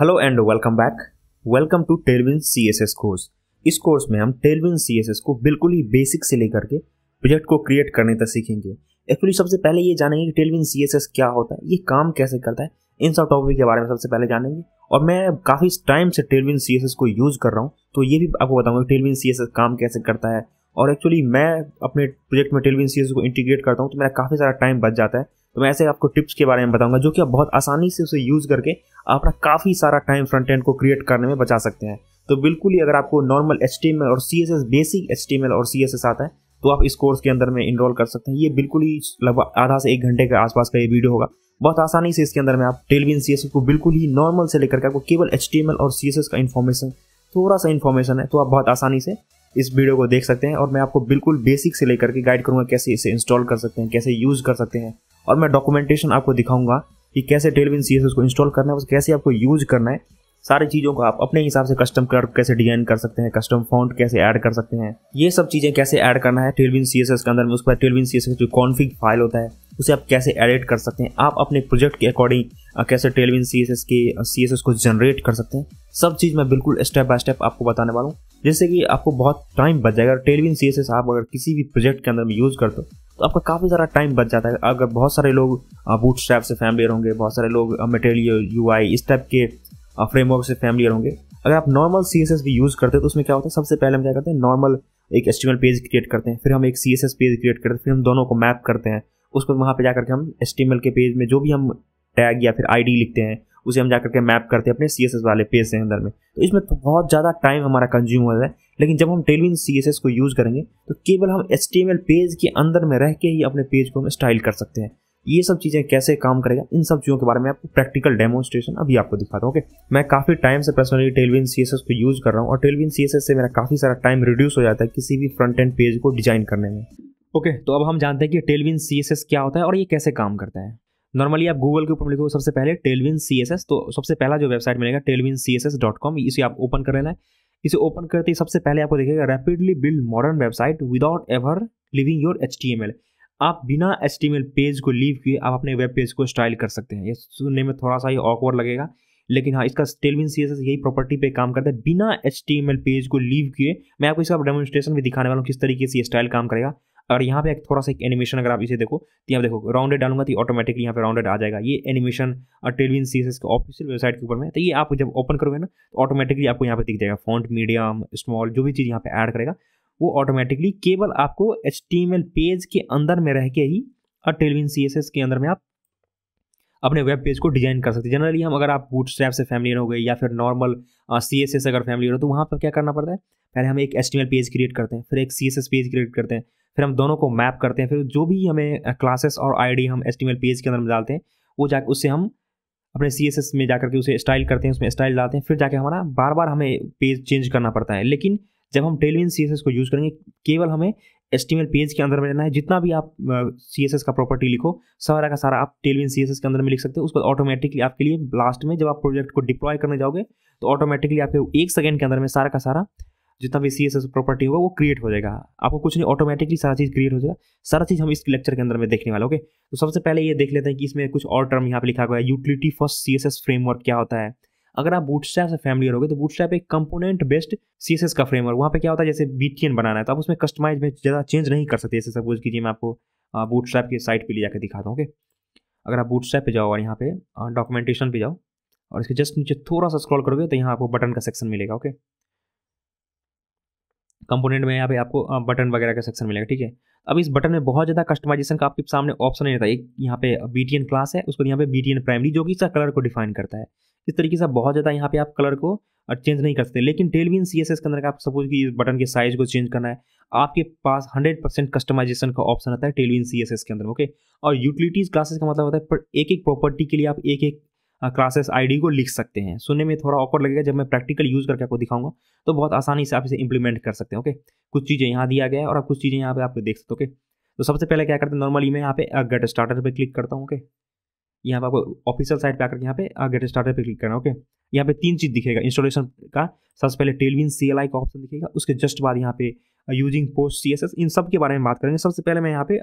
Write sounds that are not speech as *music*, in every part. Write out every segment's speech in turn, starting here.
hello and welcome back welcome to Tailwind C S S course इस course में हम Tailwind C S S को बिल्कुल ही basic से लेकर के प्रोजेक्ट को क्रिएट करने तक सीखेंगे एक्चुअली सबसे पहले ये जानेंगे कि टेलविन सी एस एस क्या होता है ये काम कैसे करता है इन सब टॉपिक के बारे में सबसे पहले जानेंगे और मैं काफ़ी टाइम से टेलविन सी एस एस को यूज़ कर रहा हूँ तो ये भी आपको बताऊँगा टेलविन सी एस एस काम कैसे करता है और एक्चुअली मैं अपने प्रोजेक्ट में टेलविन सी एस को इंटीग्रेट करता हूँ तो मेरा काफ़ी सारा टाइम बच जाता है तो मैं ऐसे आपको टिप्स के बारे में बताऊंगा जो कि आप बहुत आसानी से उसे यूज़ करके अपना काफ़ी सारा टाइम फ्रंट एंड को क्रिएट करने में बचा सकते हैं तो बिल्कुल ही अगर आपको नॉर्मल एच और सी बेसिक एच और सी आता है तो आप इस कोर्स के अंदर में इनरोल कर सकते हैं ये बिल्कुल ही लगभग आधा से एक घंटे के आसपास का ये वीडियो होगा बहुत आसानी से इसके अंदर में आप टेलविन सी को बिल्कुल ही नॉर्मल से लेकर के आपको केवल एच और सी का इन्फॉर्मेशन थोड़ा सा इन्फॉर्मेशन है तो आप बहुत आसानी से इस वीडियो को देख सकते हैं और मैं आपको बिल्कुल बेसिक से लेकर के गाइड करूंगा कैसे इसे इंस्टॉल कर सकते हैं कैसे यूज़ कर सकते हैं और मैं डॉक्यूमेंटेशन आपको दिखाऊंगा कि कैसे टेलविन सी को इंस्टॉल करना है कैसे आपको यूज करना है सारी चीज़ों को आप अपने हिसाब से कस्टम कलर कैसे डिजाइन कर सकते हैं कस्टम फॉन्ट कैसे ऐड कर सकते हैं ये सब चीज़ें कैसे ऐड करना है टेलविन सी के अंदर में उसके बाद टेलविन सी जो कॉन्फिग फाइल होता है उसे आप कैसे एडिट कर सकते हैं आप अपने प्रोजेक्ट के अकॉर्डिंग कैसे टेलविन सी के सी को जनरेट कर सकते हैं सब चीज़ मैं बिल्कुल स्टेप बाय स्टेप आपको बताने वाला हूँ जिससे कि आपको बहुत टाइम बच जाएगा टेलविन सी आप अगर किसी भी प्रोजेक्ट के अंदर में यूज़ करते हो तो आपका काफ़ी सारा टाइम बच जाता है अगर बहुत सारे लोग बूट स्टैप से फैमिलियर होंगे बहुत सारे लोग मटेरियल यू इस टाइप के फ्रेमवर्क से फैमिलियर होंगे अगर आप नॉर्मल सी भी यूज़ करते हैं तो उसमें क्या होता है सबसे पहले हम क्या करते हैं नॉर्मल एक एस्टिमल पेज क्रिएट करते हैं फिर हम एक सी पेज क्रिएट करते हैं फिर हम दोनों को मैप करते हैं उसके बाद वहाँ पर जा करके हम एस के पेज में जो भी हम टैग या फिर आई लिखते हैं उसे हम जा करके मैप करते हैं अपने सी वाले पेज के अंदर में तो इसमें तो बहुत ज़्यादा टाइम हमारा कंज्यूम हो रहा है लेकिन जब हम टेलविन सी को यूज़ करेंगे तो केवल हम एच पेज के अंदर में रह के ही अपने पेज को हम स्टाइल कर सकते हैं ये सब चीज़ें कैसे काम करेगा इन सब चीज़ों के बारे में आपको प्रैक्टिकल डेमोस्ट्रेशन अभी आपको दिखाता हूँ ओके मैं काफ़ी टाइम से पर्सनली टेलविन सी को यूज़ कर रहा हूँ और टेलविन सी से मेरा काफ़ी सारा टाइम रिड्यूस हो जाता है किसी भी फ्रंट एंड पेज को डिजाइन करने में ओके तो अब हम जानते हैं कि टेलविन सी क्या होता है और ये कैसे काम करता है नॉर्मली आप गूगल के ऊपर लिखो सबसे पहले टेलविन सी एस एस तो सबसे पहला जो वेबसाइट मिलेगा Tailwind C S S dot com इसे आप ओपन कर लेना है इसे ओपन करते ही सबसे पहले आपको देखेगा rapidly build modern website without ever leaving your H T M L आप बिना H T M L page को लीव किए आप अपने वेब पेज को स्टाइल कर सकते हैं ये सुनने में थोड़ा सा ही ऑकवर्ड लगेगा लेकिन हाँ इसका टेलविन सी एस एस यही प्रॉपर्टी पे काम करता है बिना H T M L page को लीव किए मैं आपको इसका डेमोस्ट्रेशन भी दिखाने वाला हूँ किस तरीके से ये स्टाइल काम करेगा और यहाँ पे एक थोड़ा सा एक एनिमेशन अगर आप इसे देखो तो यहाँ देखो राउंडेड डालूंगा तो ऑटोमेटिकली यहाँ पे राउंडेड आ जाएगा ये एनिमेशन और टेलविन सी के ऑफिशियल वेबसाइट के ऊपर में तो ये आप जब ओपन करोगे ना तो ऑटोमेटिकली आपको यहाँ पे दिख जाएगा फॉन्ट मीडियम स्मॉल जो भी चीज़ यहाँ पे ऐड करेगा वो ऑटोमेटिकली केवल आपको एच पेज के अंदर में रह के ही और टेलविन सी के अंदर में आप अपने वेब पेज को डिजाइन कर सकते हैं जनरली हम अगर आप बूट स्ट्रैप से फैमिली हो गए या फिर नॉर्मल सी एस एस अगर फैमिली हो तो वहाँ पर क्या करना पड़ता है पहले हम एक एस पेज क्रिएट करते हैं फिर एक सी पेज क्रिएट करते हैं फिर हम दोनों को मैप करते हैं फिर जो भी हमें क्लासेस और आईडी हम एस टी के अंदर में डालते हैं वो जाकर उससे हम अपने सी एस एस में जाकर के उसे स्टाइल करते हैं उसमें स्टाइल डालते हैं फिर जाके हमारा बार बार हमें पेज चेंज करना पड़ता है लेकिन जब हम टेलविन सी एस एस को यूज़ करेंगे केवल हमें एस टी पेज के अंदर में रहना है जितना भी आप सी एस एस का प्रॉपर्टी लिखो सारा का सारा आप टेलविन सी एस एस के अंदर में लिख सकते हो उस पर ऑटोमेटिकली आपके लिए लास्ट में जब आप प्रोजेक्ट को डिप्लॉय करने जाओगे तो ऑटोमेटिकली आपके एक सेकेंड के अंदर में सारा का सारा जितना भी सी एस एस प्रॉपर्टी होगा वो क्रिएट हो जाएगा आपको कुछ नहीं ऑटोमेटिकली सारा चीज़ क्रिएट हो जाएगा सारा चीज़ हम इस लेक्चर के अंदर में देखने वाले ओके तो सबसे पहले ये देख लेते हैं कि इसमें कुछ और टर्म यहाँ पे लिखा हुआ है utility first C S S framework क्या होता है अगर आप बूटस्ट्रैप से फैमिली होगे तो बूटस्ट्रैप एक component based C S S का फ्रेमवर्क वहाँ पे क्या होता है जैसे बी टी एन बनाना है तो आप उसमें कस्टमाइज में ज़्यादा चेंज नहीं कर सकते जैसे सपोज कीजिए मैं आपको बूटस्ट्रैप के साइट पर ले जाकर दिखाता हूँ ओके अगर आप बूटस्ट्रैप पे जाओ और यहाँ पे डॉक्यूमेंटेशन पे जाओ और इसके जस्ट नीचे थोड़ा सा स्क्रॉल करोगे तो यहाँ आपको बटन का सेक्शन मिलेगा ओके कंपोनेंट में यहाँ पे आपको बटन वगैरह का सेक्शन मिलेगा ठीक है अब इस बटन में बहुत ज़्यादा कस्टमाइजेशन का आपके सामने ऑप्शन नहीं रहता एक यहाँ पे बी टी एन क्लास है उसको यहाँ पे बी टी एन प्राइमरी जो कि इसका कलर को डिफाइन करता है इस तरीके से बहुत ज़्यादा यहाँ पे आप कलर को चेंज नहीं कर सकते लेकिन टेलविन सी एस एस के अंदर आप सपोज कि इस बटन के साइज को चेंज करना है आपके पास हंड्रेड परसेंट कस्टमाइजेशन का ऑप्शन आता है टेलविन सी एस एस के अंदर ओके और यूटिलिटीज़ क्लासेस का मतलब होता है पर एक एक प्रॉपर्टी के लिए आप एक एक क्लासेस आईडी को लिख सकते हैं सुनने में थोड़ा ऑफर लगेगा जब मैं प्रैक्टिकल यूज़ करके आपको दिखाऊंगा तो बहुत आसानी से आप इसे इंप्लीमेंट कर सकते हैं ओके कुछ चीज़ें यहाँ दिया गया है और आप कुछ चीज़ें यहाँ पे आप देख सकते हो ओके तो सबसे पहले क्या करते हैं नॉर्मली मैं यहाँ पे गेट स्टार्टर पर क्लिक करता हूँ ओके यहाँ पर आपको ऑफिशियल साइट पर आकर यहाँ पे गेट स्टार्टर पर क्लिक करना ओके यहाँ पे तीन चीज़ दिखेगा इंस्टॉलेशन का सबसे पहले टेलविन सी एल आई का ऑप्शन दिखेगा उसके जस्ट बाद यहाँ पे using post C S S इन सब के बारे में बात करेंगे सबसे पहले मैं यहाँ पे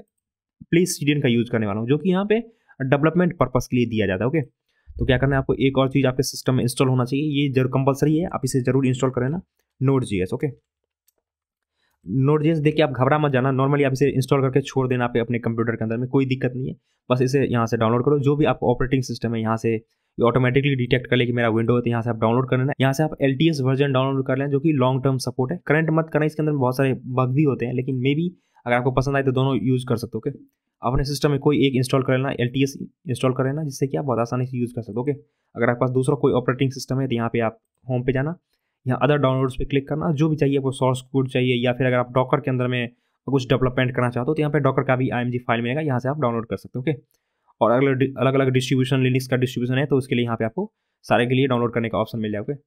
प्ले सीडियन का यूज़ करने वाला हूँ जो कि यहाँ पे डेवलपमेंट पर्पज़ के लिए दिया जाता है ओके तो क्या करना है आपको एक और चीज़ आपके सिस्टम में इंस्टॉल होना चाहिए ये जरूर कंपलसरी है आप इसे जरूर इंस्टॉल करें ना नोट जी ओके नोट जी देखिए आप घबरा मत जाना नॉर्मली आप इसे इंस्टॉल करके छोड़ देना आप अपने कंप्यूटर के अंदर में कोई दिक्कत नहीं है बस इसे यहाँ से डाउनलोड करो जो भी आपको ऑपरेटिंग सिस्टम है यहाँ से ऑटोमेटिकली डिटेक्ट कर ले कि मेरा विंडो है तो यहाँ से आप डाउनलोड कर लेना यहाँ से आप एल वर्जन डाउनलोड कर लें जो कि लॉन्ग टर्म सपोर्ट है करंट मत करना इसके अंदर बहुत सारे बग भी होते हैं लेकिन मे बी अगर आपको पसंद आए तो दोनों यूज़ कर सकते हो ओके अपने सिस्टम में कोई एक इंस्टॉल कर लेना एल इंस्टॉल कर लेना जिससे कि आप बहुत आसानी से यूज़ कर सकते हो ओके अगर आपके पास दूसरा कोई ऑपरेटिंग सिस्टम है तो यहाँ पे आप होम पे जाना यहाँ अदर डाउनलोड्स पे क्लिक करना जो भी चाहिए आपको सोर्स कोड चाहिए या फिर अगर आप डॉकर के अंदर में कुछ डेवलपमेंट करना चाहते हो तो यहाँ पे डॉकर का भी आई फाइल मिलेगा यहाँ से आप डाउनलोड कर सकते हो ओके और अलग अलग अलग डिस्ट्रीब्यूशन लिनिक्स का डिस्ट्रीब्यूशन है तो उसके लिए यहाँ पे आपको सारे के लिए डाउनलोड करने का ऑप्शन मिल जाएगा ओके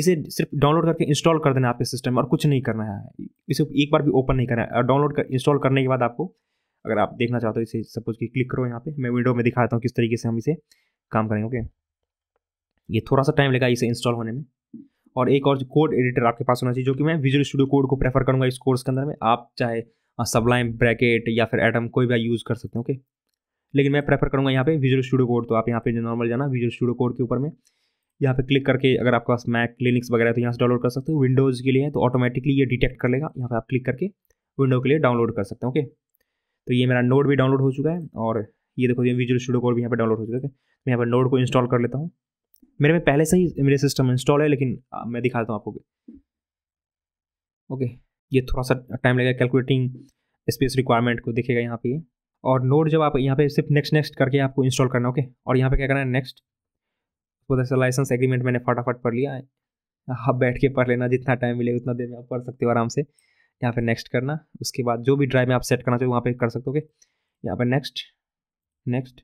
इसे सिर्फ डाउनलोड करके इंस्टॉल कर देना आपके सिस्टम और कुछ नहीं करना है इसे एक बार भी ओपन नहीं करना है डाउनलोड कर इंस्टॉल करने के बाद आपको अगर आप देखना चाहते हो तो इसे सपोज कि क्लिक करो यहाँ पे मैं विंडो में दिखाता हूँ किस तरीके से हम इसे काम करेंगे ओके ये थोड़ा सा टाइम लगा इसे इंस्टॉल होने में और एक और कोड एडिटर आपके पास होना चाहिए जो कि मैं विजुअल स्टूडियो कोड को प्रेफर करूँगा इस कोर्स के अंदर में आप चाहे सबलाइन ब्रैकेट या फिर एटम कोई भी यूज़ कर सकते हैं ओके लेकिन मैं प्रेफर करूँगा यहाँ पे विजुअल स्टूडियो कोड तो आप यहाँ पे नॉर्मल जाना विजुअल स्टूडियो कोड के ऊपर में यहाँ पे क्लिक करके अगर आपके पास मैक लिनिक्स वगैरह तो यहाँ से डाउनलोड कर सकते हो विंडोज़ के लिए है तो ऑटोमेटिकली ये डिटेक्ट कर लेगा यहाँ पे आप क्लिक करके विंडो के लिए डाउनलोड कर सकते हैं ओके तो ये मेरा नोट भी डाउनलोड हो चुका है और ये देखो ये विजुअल स्टूडियो कोड भी यहाँ पर डाउनलोड हो चुका है तो मैं यहाँ पर नोट को इंस्टॉल कर लेता हूँ मेरे में पहले से ही मेरे सिस्टम इंस्टॉल है लेकिन मैं दिखाता हूँ आपको ओके ये थोड़ा सा टाइम लगेगा कैलकुलेटिंग स्पेस रिक्वायरमेंट को देखेगा यहाँ पे और नोट जब आप यहाँ पे सिर्फ नेक्स्ट नेक्स्ट करके आपको इंस्टॉल करना ओके और यहाँ पे क्या करना है नेक्स्ट वो जैसे लाइसेंस एग्रीमेंट मैंने फटाफट पढ़ लिया आप बैठ के पढ़ लेना जितना टाइम मिलेगा उतना देर में आप पढ़ सकते हो आराम से यहाँ पे नेक्स्ट करना उसके बाद जो भी ड्राइव में आप सेट करना चाहिए वहाँ पे कर सकते हो यहाँ पे नेक्स्ट नेक्स्ट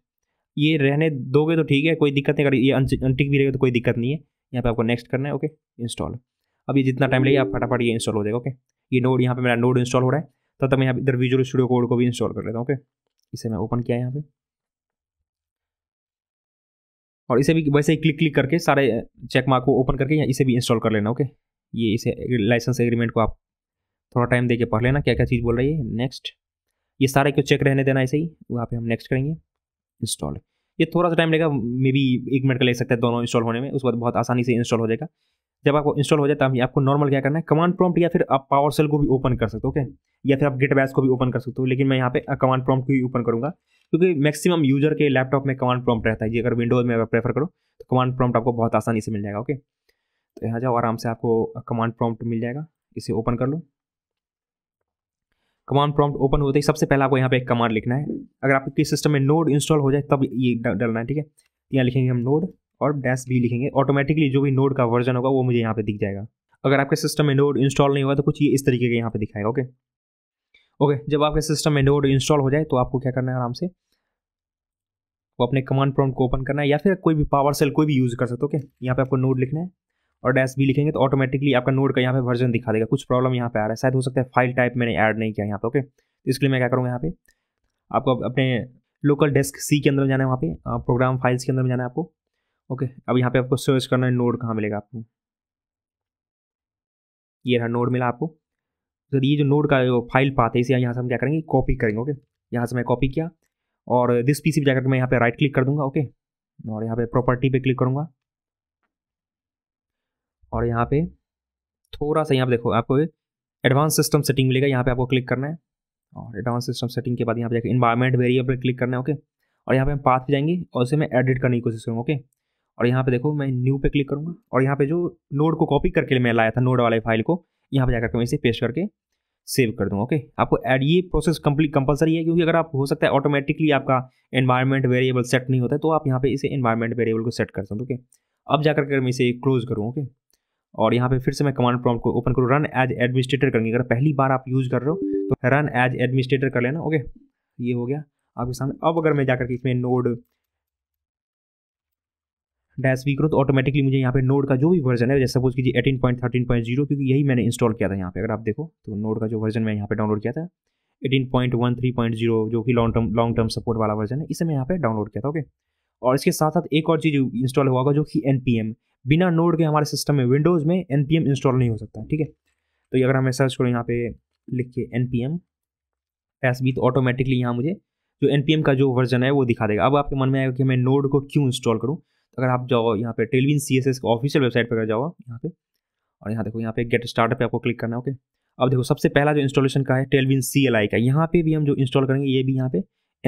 ये रहने दोगे तो ठीक है कोई दिक्कत नहीं अगर ये अनटिक भी रहेगा तो कोई दिक्कत नहीं है यहाँ पे आपको नेक्स्ट करना है ओके इंस्टॉल अब ये जितना टाइम लगेगा आप फटाफट ये इंस्टॉल हो जाएगा ओके ये नोड यहाँ पे मेरा नोड इंस्टॉल हो रहा है तब तक मैं यहाँ इधर विजुअल स्टूडियो कोड को भी इंस्टॉल कर लेता हूँ ओके इसे मैं ओपन किया यहाँ पर और इसे भी वैसे ही क्लिक क्लिक करके सारे चेक मार्क को ओपन करके या इसे भी इंस्टॉल कर लेना ओके ये इसे लाइसेंस एग्रीमेंट को आप थोड़ा टाइम दे के पढ़ लेना क्या क्या चीज़ बोल रही है नेक्स्ट ये सारे को चेक रहने देना ऐसे ही वहाँ पे हम नेक्स्ट करेंगे इंस्टॉल ये थोड़ा सा टाइम लेगा मे बी एक मिनट का ले सकता है दोनों इंस्टॉल होने में उसके बाद बहुत आसानी से इंस्टॉल हो जाएगा जब आपको इंस्टॉल हो जाए तब आपको नॉर्मल क्या करना है कमांड प्रॉम्प्ट या फिर आप पावर सेल को भी ओपन कर सकते हो ओके या फिर आप गेट बैस को भी ओपन कर सकते हो लेकिन मैं यहाँ पे कमांड प्रॉम्प्ट को ही ओपन करूँगा क्योंकि मैक्सिमम यूजर के लैपटॉप में कमांड प्रॉम्प्ट रहता है ये अगर विंडोज़ में अगर प्रेफर करो तो कमांड प्रॉम्प्ट आपको बहुत आसानी से मिल जाएगा ओके तो यहाँ जाओ आराम से आपको कमांड प्रॉम्प्ट मिल जाएगा इसे ओपन कर लो कमांड प्रॉम्प्ट ओपन होते ही सबसे पहले आपको यहाँ पे एक कमांड लिखना है अगर आपके सिस्टम में नोड इंस्टॉल हो जाए तब ये डालना है ठीक है यहाँ लिखेंगे हम नोड और डैश भी लिखेंगे ऑटोमेटिकली जो भी नोड का वर्जन होगा वो मुझे यहाँ पे दिख जाएगा अगर आपके सिस्टम में नोड इंस्टॉल नहीं होगा तो कुछ ये इस तरीके के यहाँ पे दिखाएगा ओके ओके जब आपके सिस्टम में इंस्टॉल हो जाए तो आपको क्या करना है आराम से वो अपने कमांड प्रॉम्प्ट को ओपन करना है या फिर कोई भी पावर सेल कोई भी यूज़ कर सकते हो ओके यहाँ पे आपको नोड लिखना है और डैश भी लिखेंगे तो ऑटोमेटिकली आपका नोड का यहाँ पे वर्जन दिखा देगा कुछ प्रॉब्लम यहाँ पे आ रहा है शायद हो सकता है फाइल टाइप मैंने ऐड नहीं किया यहाँ पे ओके तो इसके लिए मैं क्या करूँगा यहाँ पे आपको अपने लोकल डेस्क सी के अंदर जाना है वहाँ पे प्रोग्राम फाइल्स के अंदर जाना है आपको ओके अब यहाँ पे आपको सर्च करना है नोड कहाँ मिलेगा आपको ये रहा नोड मिला आपको तो ये जो नोड का जो फाइल पाते हैं इसे यहाँ से हम क्या करेंगे कॉपी करेंगे ओके यहाँ से मैं कॉपी किया और दिस पी सी पर जाकर मैं यहाँ पर राइट क्लिक कर दूंगा ओके और यहाँ पे प्रॉपर्टी पे क्लिक करूँगा और यहाँ पे थोड़ा सा यहाँ पे देखो आपको एडवांस सिस्टम सेटिंग मिलेगा यहाँ पे आपको क्लिक करना है और एडवांस सिस्टम सेटिंग के बाद यहाँ पे जाकर इन्वायरमेंट वेरिएबल क्लिक करना है ओके और यहाँ पे हम पाथ पे जाएंगे और उसे मैं एडिट करने की कोशिश करूँगा ओके और यहाँ पे देखो मैं न्यू पे क्लिक करूँगा और यहाँ पे जो नोड को कॉपी करके मैं लाया था नोड वाले फाइल को यहाँ पर जाकर के मैं इसे पेस्ट करके सेव कर दूँगा ओके आपको एड ये प्रोसेस कम्प्लीट कंपलसरी है क्योंकि अगर आप हो सकता है ऑटोमेटिकली आपका इन्वायरमेंट वेरिएबल सेट नहीं होता है तो आप यहाँ पे इसे इन्वायरमेंट वेरिएबल को सेट कर सकते ओके अब जाकर के मैं इसे क्लोज करूँ ओके और यहाँ पे फिर से मैं कमांड प्रॉम्प्ट को ओपन करूँ रन एज एडमिनिस्ट्रेटर करेंगे अगर पहली बार आप यूज़ कर रहे हो तो रन एज एडमिनिस्ट्रेटर कर लेना ओके ये हो गया आपके सामने अब अगर मैं जाकर के इसमें नोड डैश वी ग्रोथ ऑटोमेटिकली मुझे यहाँ पे नोड का जो भी वर्जन है जैसे सपोज कीजिए eighteen point thirteen point zero क्योंकि यही मैंने इंस्टॉल किया था यहाँ पे अगर आप देखो तो नोड का जो वर्जन मैं यहाँ पे डाउनलोड किया था eighteen point one three point zero जो कि long term long term support वाला वर्जन है इसे मैं यहाँ पे डाउनलोड किया था ओके और इसके साथ साथ एक और चीज़ इंस्टॉल हुआ होगा जो कि एन बिना नोड के हमारे सिस्टम में विंडोज़ में एन इंस्टॉल नहीं हो सकता ठीक है तो अगर हमें सर्च करो यहाँ पे लिख के एन पी एम तो ऑटोमेटिकली यहाँ मुझे जो एन का जो वर्जन है वो दिखा देगा अब आपके मन में आएगा कि मैं नोड को क्यों इंस्टॉल करूँ तो अगर आप जाओ यहाँ पे Tailwind C S S official website पर अगर जाओ यहाँ पे और यहाँ देखो यहाँ पे गेट स्टार्टअप पे आपको क्लिक करना है ओके अब देखो सबसे पहला जो इंस्टॉलेशन का है टेलविन सी एल आई का यहाँ पे भी हम जो इंस्टॉल करेंगे ये भी यहाँ पे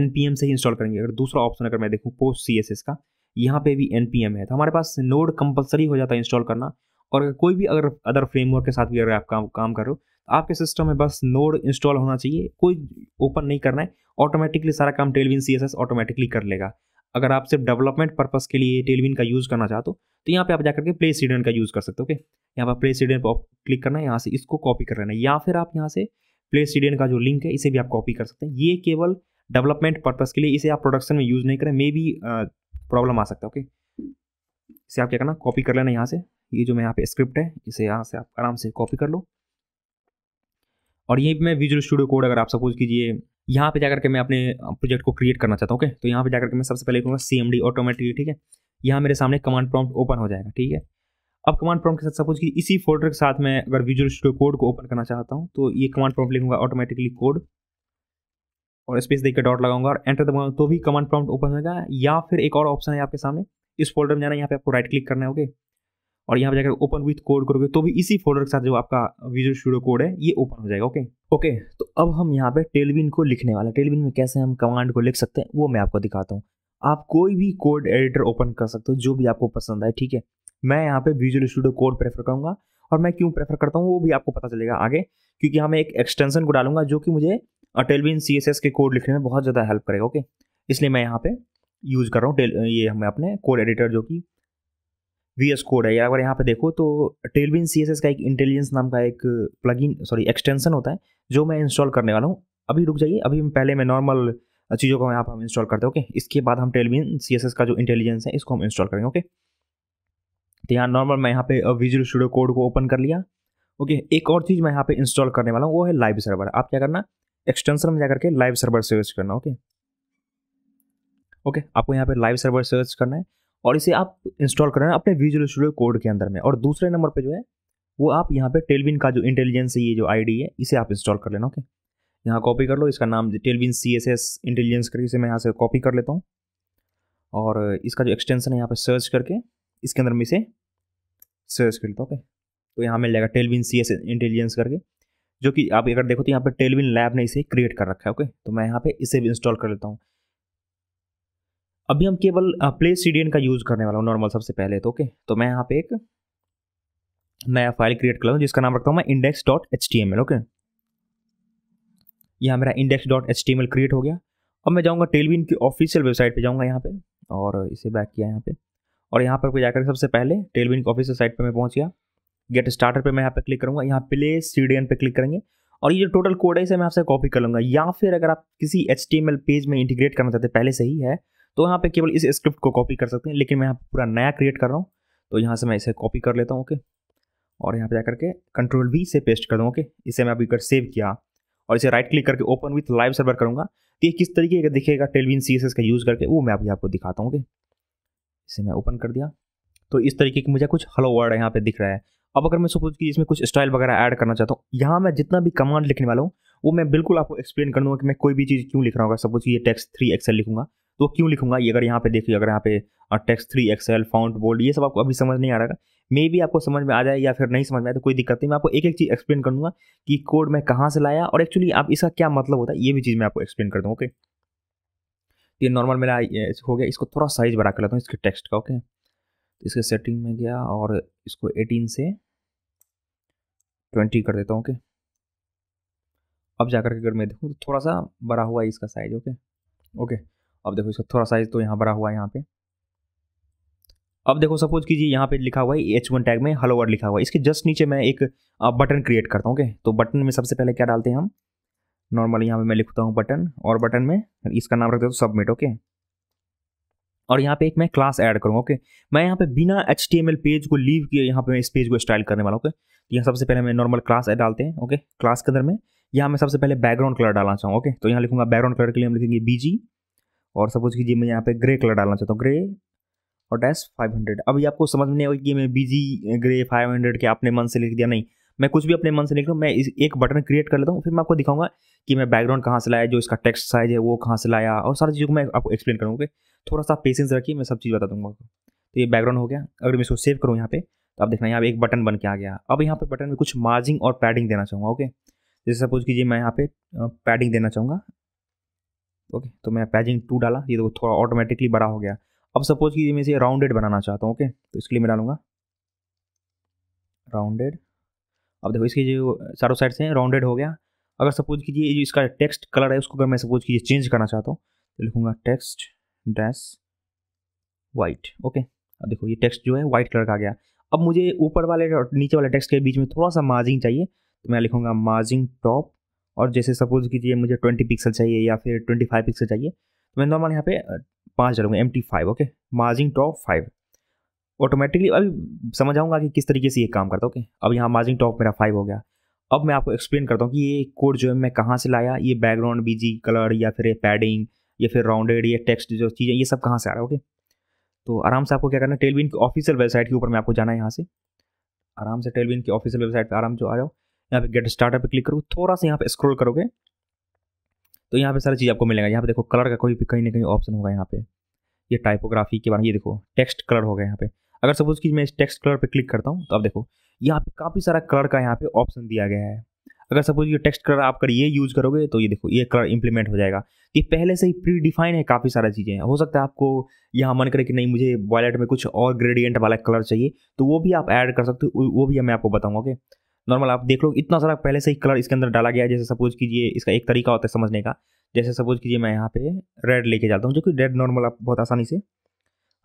एन पी एम से ही इंस्टॉल करेंगे अगर दूसरा ऑप्शन अगर मैं देखूँ पोस्ट सी एस एस का यहाँ पे भी एन पी एम है तो हमारे पास नोड कंपलसरी हो जाता है इंस्टॉल करना और अगर कोई भी अगर अदर फ्रेमवर्क के साथ भी अगर आप काम काम कर रहे हो तो आपके सिस्टम में बस नोड इंस्टॉल होना चाहिए कोई ओपन नहीं करना है ऑटोमेटिकली सारा काम Tailwind C S S automatically कर लेगा अगर आप सिर्फ डेवलपमेंट पर्पस के लिए टेलविन का यूज़ करना चाहते हो तो, तो यहाँ पे आप जाकर के प्ले सीडन का यूज़ कर सकते हो ओके यहाँ पर प्ले सीडन पर क्लिक करना है यहाँ से इसको कॉपी कर लेना या फिर आप यहाँ से प्ले सीडन का जो लिंक है इसे भी आप कॉपी कर सकते हैं ये केवल डेवलपमेंट पर्पज़ के लिए इसे आप प्रोडक्शन में यूज़ नहीं करें मे बी प्रॉब्लम आ सकता है ओके इसे आप क्या करना कॉपी कर लेना यहाँ से ये जो मैं यहाँ पे स्क्रिप्ट है इसे यहाँ से आप आराम से कॉपी कर लो और ये मैं विजुअल स्टूडियो कोड अगर आप सपोज कीजिए यहाँ पे जाकर के मैं अपने प्रोजेक्ट को क्रिएट करना चाहता हूँ ओके तो यहाँ पे जाकर के मैं सबसे पहले करूँगा सी एम डी ऑटोमेटिकली ठीक है यहाँ मेरे सामने कमांड प्रॉम्प्ट ओपन हो जाएगा ठीक है अब कमांड प्रॉम्प्ट के साथ सपोज कि इसी फोल्डर के साथ मैं अगर विजुअल स्टूडियो कोड को ओपन करना चाहता हूँ तो ये कमांड प्रॉम्प्ट लिखूंगा ऑटोमेटिकली कोड और स्पेस देकर डॉट लगाऊंगा और एंटर दबाऊंगा तो भी कमांड प्रॉम्प्ट ओपन होगा या फिर एक और ऑप्शन है आपके सामने इस फोल्डर में जाना यहाँ पे आपको राइट क्लिक करना है ओके और यहाँ पर जाकर ओपन विथ कोड करोगे तो भी इसी फोल्डर के साथ जो आपका विजुअल स्टूडियो कोड है ये ओपन हो जाएगा ओके ओके तो अब हम यहाँ पे टेलविन को लिखने वाला टेलविन में कैसे हम कमांड को लिख सकते हैं वो मैं आपको दिखाता हूँ आप कोई भी कोड एडिटर ओपन कर सकते हो जो भी आपको पसंद आए ठीक है मैं यहाँ पे विजुअल स्टूडियो कोड प्रेफर करूँगा और मैं क्यों प्रेफर करता हूँ वो भी आपको पता चलेगा आगे क्योंकि यहाँ मैं एक एक्सटेंशन को डालूंगा जो कि मुझे टेलविन सी के कोड लिखने में बहुत ज़्यादा हेल्प करेगा ओके इसलिए मैं यहाँ पे यूज़ कर रहा हूँ ये हमें अपने कोड एडिटर जो कि वी एस कोड है या अगर यहाँ पे देखो तो टेलविन सी एस एस का एक इंटेलिजेंस नाम का एक प्लग सॉरी एक्सटेंशन होता है जो मैं इंस्टॉल करने वाला हूँ अभी रुक जाइए अभी पहले मैं नॉर्मल चीज़ों को यहाँ पर हम इंस्टॉल करते हैं ओके इसके बाद हम टेलविन सी एस एस का जो इंटेलिजेंस है इसको हम इंस्टॉल करेंगे ओके तो यहाँ नॉर्मल मैं यहाँ पे विजुअल स्टूडियो कोड को ओपन कर लिया ओके एक और चीज़ मैं यहाँ पे इंस्टॉल करने वाला हूँ वो है लाइव सर्वर आप क्या करना एक्सटेंशन में जाकर के लाइव सर्वर सर्च करना ओके ओके आपको यहाँ पे लाइव सर्वर सर्च करना है और इसे आप इंस्टॉल कर रहे हैं अपने विजुअल स्टूडियो कोड के अंदर में और दूसरे नंबर पर जो है वो आप यहाँ पर टेलविन का जो इंटेलिजेंस है ये जो आई है इसे आप इंस्टॉल कर लेना ओके यहाँ कॉपी कर लो इसका नाम Tailwind C S S intelligence करके इसे मैं यहाँ से कॉपी कर लेता हूँ और इसका जो एक्सटेंसन है यहाँ पर सर्च करके इसके अंदर मैं इसे सर्च कर लेता हूँ ओके तो यहाँ मिल जाएगा टेलविन सी एस इंटेलिजेंस करके जो कि आप अगर देखो तो यहाँ पर टेलविन लैब ने इसे क्रिएट कर रखा है ओके तो मैं यहाँ पर इसे भी इंस्टॉल कर लेता हूँ अभी हम केवल प्ले सीडियन का यूज़ करने वाला हूँ नॉर्मल सबसे पहले तो ओके तो मैं यहाँ पे एक नया फाइल क्रिएट कर लूँ जिसका नाम रखता हूँ मैं index dot H T M L okay यहाँ मेरा index dot H T M L create हो गया अब मैं जाऊँगा टेलविन की ऑफिशियल वेबसाइट पर जाऊँगा यहाँ पर और इसे बैक किया यहाँ पे और यहाँ पर जाकर सबसे पहले टेलविन की ऑफिशियल साइट पर मैं पहुँच गया गेट स्टार्टर पे मैं यहाँ पे क्लिक करूँगा यहाँ प्ले सी पे क्लिक करेंगे और ये जो टोटल कोड है इसे मैं आपसे कॉपी कर लूँगा या फिर अगर आप किसी एच पेज में इंटीग्रेट करना चाहते पहले से ही है तो यहाँ पे केवल इस स्क्रिप्ट को कॉपी कर सकते हैं लेकिन मैं यहाँ पूरा नया क्रिएट कर रहा हूँ तो यहाँ से मैं इसे कॉपी कर लेता हूँ ओके और यहाँ पे जा करके कंट्रोल वी से पेस्ट कर दूँ ओके इसे मैं अभी कर सेव किया और इसे राइट क्लिक करके ओपन विथ लाइव सर्वर करूँगा तो ये किस तरीके का दिखेगा टेलविन सी का यूज़ करके वो मैं अभी आपको दिखाता हूँ ओके इसे मैं ओपन कर दिया तो इस तरीके की मुझे कुछ हलो वर्ड यहाँ पे दिख रहा है अब अगर मैं सपोज कि इसमें कुछ स्टाइल वगैरह ऐड करना चाहता हूँ यहाँ मैं जितना भी कमांड लिखने वाला हूँ वो मैं बिल्कुल आपको एक्सप्लेन कर दूँगा कि मैं कोई भी चीज़ क्यों लिख रहा हूँ सपोज कि ये टेक्स्ट थ्री एक्सेल लिखूंगा तो क्यों लिखूंगा ये अगर यहाँ पे देखिए अगर यहाँ पे text three X L font bold ये सब आपको अभी समझ नहीं आ रहा मे भी आपको समझ में आ जाए या फिर नहीं समझ में आए तो कोई दिक्कत नहीं मैं आपको एक एक चीज़ एक्सप्लेन कर दूंगा कि कोड मैं कहाँ से लाया और एक्चुअली आप इसका क्या मतलब होता है ये भी चीज़ मैं आपको एक्सप्लेन कर दूँ ओके तो ये नॉर्मल मेरा हो गया इसको थोड़ा साइज बढ़ा कर लेता हूँ इसके टेक्स्ट का ओके तो इसके सेटिंग में गया और इसको एटीन से ट्वेंटी कर देता हूँ ओके अब जाकर के अगर मैं देखूँ तो थोड़ा सा बड़ा हुआ है इसका साइज ओके ओके अब देखो इसका थोड़ा साइज तो यहाँ बड़ा हुआ है यहाँ पे अब देखो सपोज कीजिए यहाँ पे लिखा हुआ है एच वन टैग में हेलो वर्ड लिखा हुआ है इसके जस्ट नीचे मैं एक बटन क्रिएट करता हूँ ओके तो बटन में सबसे पहले क्या डालते हैं हम नॉर्मली यहाँ पे मैं लिखता हूँ बटन और बटन में इसका नाम रखते हो सबमिट ओके और यहाँ पे एक मैं क्लास ऐड करूँगा ओके मैं यहाँ पे बिना एच पेज को लीव किए यहाँ पे मैं इस पेज को स्टाइल करने वाला ओके यहाँ सबसे पहले मैं नॉर्मल क्लास डालते हैं ओके क्लास के अंदर में यहाँ मैं सबसे पहले बैकग्राउंड कलर डालना चाहूँगा ओके तो यहाँ लिखूंगा बैकग्राउंड कलर के लिए हम लिखेंगे बीजी और सपोज कीजिए मैं यहाँ पे ग्रे कलर डालना चाहता हूँ ग्रे और डैश 500 अब ये आपको समझ में नहीं आएगी कि मैं बीजी ग्रे 500 के आपने मन से लिख दिया नहीं मैं कुछ भी अपने मन से लिख लूँ मैं इस एक बटन क्रिएट कर लेता हूँ फिर मैं आपको दिखाऊंगा कि मैं बैकग्राउंड कहाँ से लाया जो इसका टेक्स्ट साइज है वो कहाँ से लाया और सारी चीज़ों को मैं आपको एक्सप्लेन करूँगा थोड़ा सा पेशेंस रखिए मैं सब चीज़ बता दूँगा तो ये बैकग्राउंड हो गया अगर मैं इसको सेव करूँ यहाँ पे तो आप देखना यहाँ पे एक बटन बन के आ गया अब यहाँ पे बटन में कुछ मार्जिंग और पैडिंग देना चाहूँगा ओके जैसे सपोज कीजिए मैं यहाँ पे पैडिंग देना चाहूँगा ओके तो मैं पैजिंग टू डाला ये देखो थोड़ा ऑटोमेटिकली बड़ा हो गया अब सपोज कि मैं इसे राउंडेड बनाना चाहता हूँ ओके तो इसके लिए मैं डालूंगा राउंडेड अब देखो इसके जो चारों साइड से राउंडेड हो गया अगर सपोज कीजिए जो इसका टेक्स्ट कलर है उसको अगर मैं सपोज कीजिए चेंज करना चाहता हूँ तो लिखूंगा टेक्स्ट डैश वाइट ओके अब देखो ये टेक्स्ट जो है वाइट कलर का आ गया अब मुझे ऊपर वाले और नीचे वाले टेक्स्ट के बीच में थोड़ा सा मार्जिंग चाहिए तो मैं लिखूंगा मार्जिंग टॉप और जैसे सपोज़ कीजिए मुझे ट्वेंटी पिक्सल चाहिए या फिर ट्वेंटी फाइव पिक्सल चाहिए तो मैं नॉर्मल यहाँ पे पाँच डालूंगा M T five okay margin top five automatically अभी समझ आऊँगा कि किस तरीके से ये काम करता है ओके अब यहाँ मार्जिंग टॉप मेरा फाइव हो गया अब मैं आपको एक्सप्लेन करता हूँ कि ये कोड जो है मैं कहाँ से लाया ये बैकग्राउंड बीजी कलर या फिर पैडिंग या फिर राउंडेड या टेक्स्ट जो चीज़ें ये सब कहाँ से आ रहा है ओके तो आराम से आपको क्या करना है टेलविन की ऑफिशियल वेबसाइट के ऊपर मैं आपको जाना है यहाँ से आराम से टेलविन की ऑफिशियल वेबसाइट पर आराम जो आ जाओ यहाँ पे गेट स्टार्टअप पे क्लिक करो थोड़ा सा यहाँ पे स्क्रॉल करोगे तो यहाँ पे सारी चीज़ आपको मिलेगा यहाँ पे देखो कलर का कोई भी कहीं ना कहीं ऑप्शन होगा यहाँ पे ये टाइपोग्राफी के बारे में ये देखो टेक्स्ट कलर होगा यहाँ पे अगर सपोज कि मैं इस टेक्स्ट कलर पे क्लिक करता हूँ तो आप देखो यहाँ पे काफ़ी सारा कलर का यहाँ पे ऑप्शन दिया गया है अगर सपोज ये टेक्स्ट कलर आप कर ये यूज़ करोगे तो ये देखो ये कलर इंप्लीमेंट हो जाएगा ये पहले से ही प्री डिफाइन है काफ़ी सारा चीज़ें हो सकता है आपको यहाँ मन करे कि नहीं मुझे वॉलेट में कुछ और ग्रेडियंट वाला कलर चाहिए तो वो भी आप ऐड कर सकते हो वो भी मैं आपको बताऊँगा ओके नॉर्मल आप देख लो इतना सारा पहले से ही कलर इसके अंदर डाला गया है जैसे सपोज कीजिए इसका एक तरीका होता है समझने का जैसे सपोज कीजिए मैं यहाँ पे रेड लेके जाता हूँ जो कि रेड नॉर्मल आप बहुत आसानी से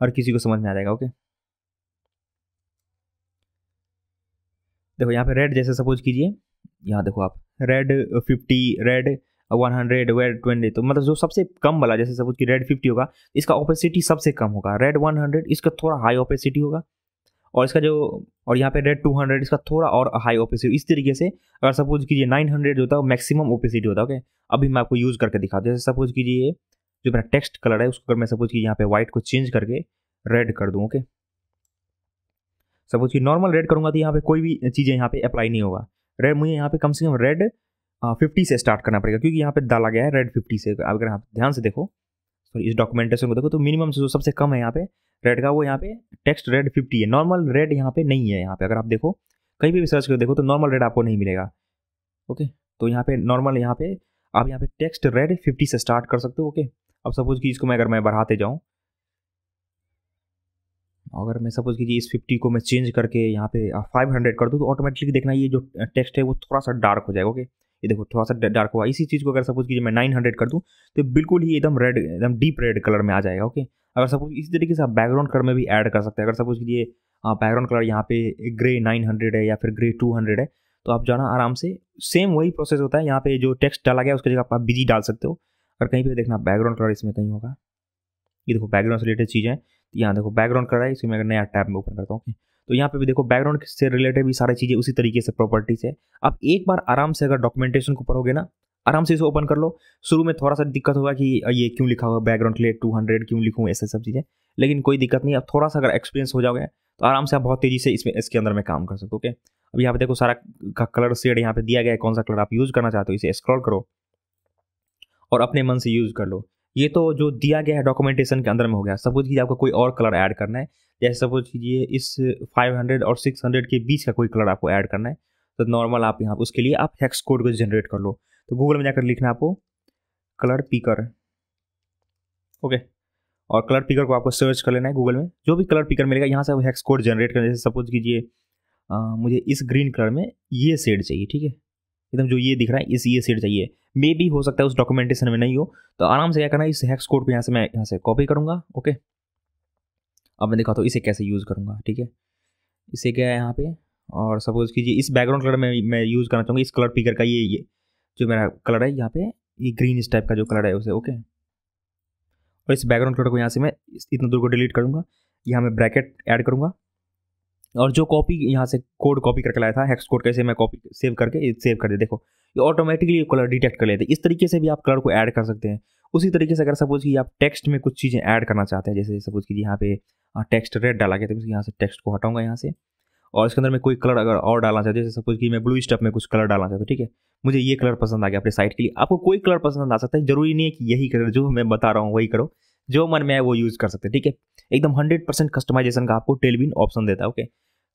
हर किसी को समझ में आ जाएगा ओके देखो यहाँ पे रेड जैसे सपोज कीजिए यहाँ देखो आप red fifty red one hundred red twenty तो मतलब जो सबसे कम वाला जैसे सपोज कि रेड फिफ्टी होगा इसका ओपेसिटी सबसे कम होगा रेड वन हंड्रेड इसका थोड़ा हाई ओपेसिटी होगा और इसका जो और यहाँ पे रेड 200 इसका थोड़ा और हाई ओपेसिटी इस तरीके से अगर सपोज कीजिए 900 जो होता है मैक्सिमम ओपेसिटी होता है ओके अभी मैं आपको यूज़ करके दिखा जैसे सपोज कीजिए जो मेरा टेक्स्ट कलर है उसको अगर मैं सपोज कीजिए यहाँ पे व्हाइट को चेंज करके रेड कर दूँ ओके सपोज की नॉर्मल रेड करूँगा तो यहाँ पे कोई भी चीज़ें यहाँ पे अप्लाई नहीं होगा रेड मुझे यहाँ पे कम से कम रेड फिफ्टी से स्टार्ट करना पड़ेगा क्योंकि यहाँ पे डाला गया है रेड फिफ्टी से अगर यहाँ ध्यान से देखो सॉरी इस डॉक्यूमेंटेशन को देखो तो मिनिमम से जो सबसे कम है यहाँ पे रेड का वो यहाँ पे टेक्स्ट रेड फिफ्टी है नॉर्मल रेड यहाँ पे नहीं है यहाँ पे अगर आप देखो कहीं भी सर्च कर देखो तो नॉर्मल रेड आपको नहीं मिलेगा ओके तो यहाँ पे नॉर्मल यहाँ पे आप यहाँ पे टेक्स्ट रेड फिफ्टी से स्टार्ट कर सकते हो ओके अब सपोज कि इसको मैं अगर मैं बढ़ाते जाऊँ अगर मैं सपोज कीजिए इस फिफ्टी को मैं चेंज करके यहाँ पे फाइव हंड्रेड कर दूँ तो ऑटोमेटिकली देखना ये जो टेक्स्ट है वो थोड़ा सा डार्क हो जाएगा ओके ये देखो थोड़ा सा डार्क हुआ इसी चीज़ को अगर सपोज कीजिए मैं नाइन हंड्रेड कर दूँ तो बिल्कुल ही एकदम रेड एकदम डीप रेड कलर में आ जाएगा ओके अगर सपोज इसी तरीके से आप बैकग्राउंड कलर में भी ऐड कर सकते हैं अगर सपोज कीजिए बैकग्राउंड कलर यहाँ पे ग्रे 900 है या फिर ग्रे 200 है तो आप जाना आराम से सेम वही प्रोसेस होता है यहाँ पे जो टेक्स्ट डाला गया उसकी जगह आप बिजी डाल सकते हो और कहीं पर देखना बैकग्राउंड कलर इसमें कहीं होगा ये देखो बैकग्राउंड से रिलेटेड चीज़ें तो यहाँ देखो बैकग्राउंड कलर है इसमें मैं नया टैब में ओपन करता हूँ तो यहाँ पे भी देखो बैकग्राउंड से रिलेटेड भी सारी चीज़ें उसी तरीके से प्रॉपर्टीज है आप एक बार आराम से अगर डॉक्यूमेंटेशन को पढ़ोगे ना आराम से इसे ओपन कर लो शुरू में थोड़ा सा दिक्कत होगा कि ये क्यों लिखा हुआ बैकग्राउंड के लिए टू हंड्रेड क्यों लिखूँ ऐसे सब चीज़ें लेकिन कोई दिक्कत नहीं अब थोड़ा सा अगर एक्सपीरियंस हो जाओगे तो आराम से आप बहुत तेज़ी से इसमें इसके अंदर में काम कर सकते ओके अब यहाँ पे देखो सारा का कलर सेड यहाँ पे दिया गया है कौन सा कलर आप यूज़ करना चाहते हो इसे स्क्रॉल करो और अपने मन से यूज़ कर लो ये तो जो दिया गया है डॉक्यूमेंटेशन के अंदर में हो गया सपोज कीजिए आपको कोई और कलर ऐड करना है जैसे सपोज कीजिए इस 500 और 600 के बीच का कोई कलर आपको ऐड करना है तो नॉर्मल आप यहाँ उसके लिए आप हेक्स कोड को जनरेट कर लो तो गूगल में जाकर लिखना आपको कलर पिकर ओके और कलर पिकर को आपको सर्च कर लेना है गूगल में जो भी कलर पिकर मिलेगा यहाँ से आप हैक्स कोड जनरेट करना जैसे सपोज कीजिए मुझे इस ग्रीन कलर में ये शेड चाहिए ठीक है एकदम जो ये दिख रहा है इस ये शेड चाहिए मे भी हो सकता है उस डॉक्यूमेंटेशन में नहीं हो तो आराम से क्या करना है इस हैक्स कोड को यहाँ से मैं यहाँ से कॉपी करूँगा ओके अब मैं दिखाता हूँ इसे कैसे यूज़ करूँगा ठीक है इसे क्या है यहाँ पर और सपोज़ कीजिए इस बैकग्राउंड कलर में मैं यूज़ करना चाहूँगा इस कलर पिकर का ये ये जो मेरा कलर है यहाँ पे ये ग्रीन इस टाइप का जो कलर है उसे ओके और इस बैकग्राउंड कलर को यहाँ से मैं इतना दूर को डिलीट करूँगा यहाँ मैं ब्रैकेट ऐड करूँगा और जो कॉपी यहाँ से कोड कॉपी करके लाया था हेक्स कोड कैसे मैं कॉपी सेव करके सेव कर दे देखो ये ऑटोमेटिकली कलर डिटेक्ट कर लेते इस तरीके से भी आप कलर को ऐड कर सकते हैं उसी तरीके से अगर सपोज कि आप टेक्स्ट में कुछ चीज़ें ऐड करना चाहते हैं जैसे सपोज कि यहाँ पे टेक्स्ट हाँ, रेड डाला गया तो यहाँ से टेक्स्ट को हटाऊंगा यहाँ से और इसके अंदर मैं कोई कलर अगर और डालना चाहते जैसे सपोज कि मैं ब्लू स्टफ में कुछ कलर डालना चाहता हूँ ठीक है मुझे ये कलर पसंद आ गया अपने साइट के लिए आपको कोई कलर पसंद आ सकता है जरूरी नहीं है कि यही कलर जो मैं बता रहा हूँ वही करो जो मन में है वो यूज़ कर सकते हैं ठीक है एकदम हंड्रेड परसेंट कस्टमाइजेशन का आपको टेलविन ऑप्शन देता है ओके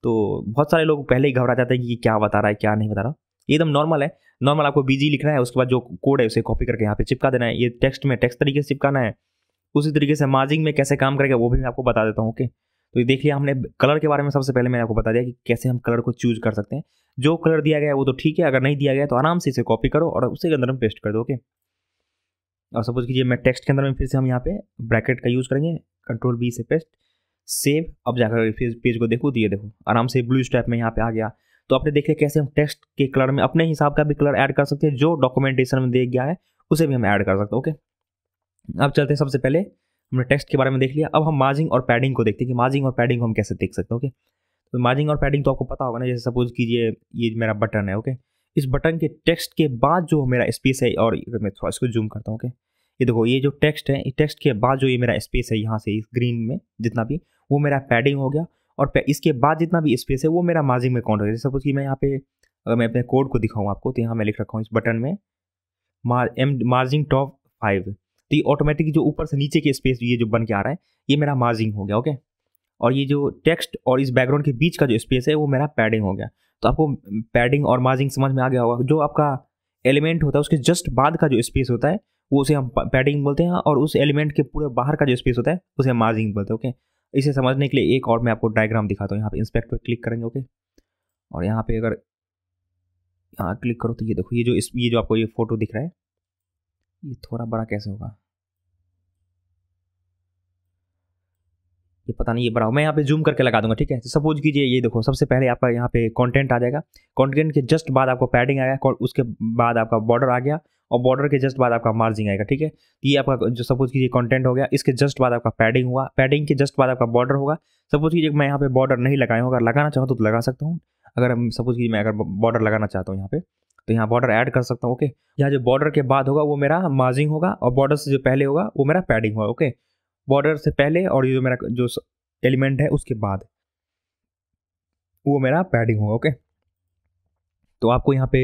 तो बहुत सारे लोग पहले ही घबरा जाते हैं कि क्या बता रहा है क्या नहीं बता रहा एकदम नॉर्मल है नॉर्मल आपको बीजी लिखना है उसके बाद जो कोड है उसे कॉपी करके यहाँ पे चिपका देना है ये टेक्स्ट में टेक्स्ट तरीके से चिपकाना है उसी तरीके से मार्जिंग में कैसे काम करेगा वो भी मैं आपको बता देता हूँ ओके तो देख लिया हमने कलर के बारे में सबसे पहले मैंने आपको बता दिया कि कैसे हम कलर को चूज कर सकते हैं जो कलर दिया गया है वो तो ठीक है अगर नहीं दिया गया तो आराम से इसे कॉपी करो और उसी के अंदर हम पेस्ट कर दो ओके और सपोज कीजिए मैं टेक्स्ट के अंदर में फिर से हम यहाँ पे ब्रैकेट का यूज़ करेंगे कंट्रोल बी से पेस्ट सेव अब जाकर फिर पेज को देखो दिए देखो आराम से ब्लू स्टैप में यहाँ पे आ गया तो आपने देख लिया कैसे हम टेक्स्ट के कलर में अपने हिसाब का भी कलर ऐड कर सकते हैं जो डॉक्यूमेंटेशन में दिया गया है उसे भी हम ऐड कर सकते हैं ओके अब चलते हैं सबसे पहले हमने टेक्स्ट के बारे में देख लिया अब हम मार्जिंग और पैडिंग को देखते हैं कि मार्जिंग और पैडिंग हम कैसे देख सकते हैं ओके तो मार्जिंग और पैडिंग तो आपको पता होगा ना जैसे सपोज कीजिए ये मेरा बटन है ओके इस बटन के टेक्स्ट के बाद जो मेरा स्पेस है और अगर मैं थोड़ा इसको जूम करता हूँ ओके ये देखो ये जो टेक्स्ट है टेक्स्ट के बाद जो ये मेरा स्पेस है यहाँ से इस ग्रीन में जितना भी वो मेरा पैडिंग हो गया और इसके बाद जितना भी स्पेस है वो मेरा मार्जिंग में काउंट हो गया सपोज कि मैं यहाँ पे अगर मैं अपने कोड को दिखाऊँ आपको तो यहाँ मैं लिख रखा हूँ इस बटन में मार एम मार्जिंग टॉप फाइव तो ये ऑटोमेटिक जो ऊपर से नीचे के स्पेस ये जो बन के आ रहा है ये मेरा मार्जिंग हो गया ओके और ये जो टेक्स्ट और इस बैकग्राउंड के बीच का जो स्पेस है वो मेरा पैडिंग हो गया तो आपको पैडिंग और मार्जिंग समझ में आ गया होगा जो आपका एलिमेंट होता है उसके जस्ट बाद का जो स्पेस होता है वो उसे हम पैडिंग बोलते हैं और उस एलिमेंट के पूरे बाहर का जो स्पेस होता है उसे हम मार्जिंग बोलते हैं ओके इसे समझने के लिए एक और मैं आपको डायग्राम दिखाता हूँ यहाँ पे इंस्पेक्ट पर क्लिक करेंगे ओके और यहाँ पे अगर यहाँ क्लिक करो तो ये देखो ये जो इस ये जो आपको ये फोटो दिख रहा है ये थोड़ा बड़ा कैसे होगा ये पता नहीं ये बड़ा मैं यहाँ पे जूम करके लगा दूंगा ठीक है तो सपोज कीजिए ये देखो सबसे पहले आपका यहाँ पे कंटेंट आ जाएगा कंटेंट के जस्ट बाद आपको पैडिंग आएगा उसके बाद आपका बॉर्डर आ गया और बॉर्डर के जस्ट बाद आपका मार्जिंग आएगा ठीक है ये आपका जो सपोज कीजिए कंटेंट हो गया इसके जस्ट बाद आपका पैडिंग हुआ पैडिंग के जस्ट बाद आपका बॉर्डर होगा सपोज कीजिए मैं यहाँ पे बॉर्डर नहीं लगाया हूँ अगर लगाना चाहूँ तो लगा सकता हूँ अगर सपोज कीजिए मैं अगर बॉर्डर लगाना चाहता हूँ यहाँ पे तो यहाँ बॉर्डर ऐड कर सकता हूँ ओके यहाँ जो बॉर्डर के बाद होगा वो मेरा मार्जिंग होगा और बॉर्डर से जो पहले होगा वो मेरा पैडिंग होगा ओके बॉर्डर से पहले और ये जो मेरा जो एलिमेंट है उसके बाद वो मेरा पैडिंग होगा ओके तो आपको यहाँ पे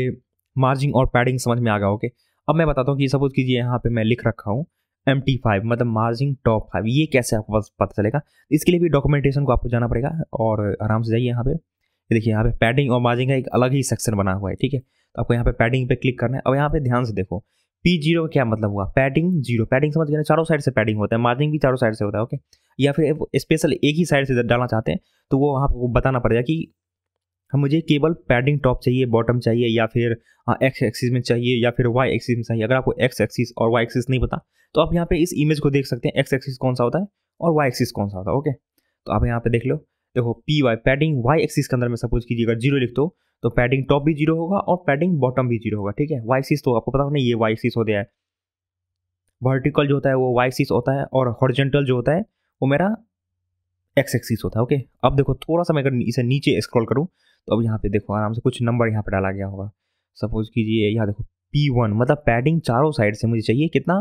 मार्जिंग और पैडिंग समझ में आ गया ओके अब मैं बताता हूँ कि सपोज कीजिए यहाँ पे मैं लिख रखा हूँ एम टी फाइव मतलब मार्जिंग टॉप फाइव ये कैसे आपको पता चलेगा इसके लिए भी डॉक्यूमेंटेशन को आपको जाना पड़ेगा और आराम से जाइए यहाँ पे देखिए यहाँ पे पैडिंग और मार्जिंग का एक अलग ही सेक्शन बना हुआ है ठीक है तो आपको यहाँ पे पैडिंग पे क्लिक करना है अब यहाँ पे ध्यान से देखो पी जीरो का क्या मतलब हुआ पैडिंग जीरो पैडिंग समझ गए चारों साइड से पैडिंग होता है मार्जिन भी चारों साइड से होता है ओके या फिर स्पेशल एक ही साइड से डालना चाहते हैं तो वो आपको बताना पड़ेगा कि हम हाँ, मुझे केवल पैडिंग टॉप चाहिए बॉटम चाहिए या फिर एक्स हाँ, एक्सिस में चाहिए या फिर वाई एक्सिस में चाहिए अगर आपको एक्स एक्सिस और वाई एक्सिस नहीं पता तो आप यहाँ पे इस इमेज को देख सकते हैं एक्स एक्सिस कौन सा होता है और वाई एक्सिस कौन सा होता है ओके तो आप यहाँ पे देख लो देखो P Y padding Y axis के अंदर में सपोज कीजिए अगर जीरो लिख दो तो पैडिंग टॉप भी जीरो होगा और पैडिंग बॉटम भी जीरो होगा ठीक है वाई सीस तो आपको पता होना ये वाई सीस हो गया है वर्टिकल जो होता है वो वाई सीस होता है और हॉर्जेंटल जो होता है वो मेरा एक्स एक्सिस होता है ओके अब देखो थोड़ा सा मैं अगर इसे नीचे स्क्रॉल करूँ तो अब यहाँ पे देखो आराम से कुछ नंबर यहाँ पे डाला गया होगा सपोज कीजिए यहाँ देखो पी मतलब पैडिंग चारों साइड से मुझे चाहिए कितना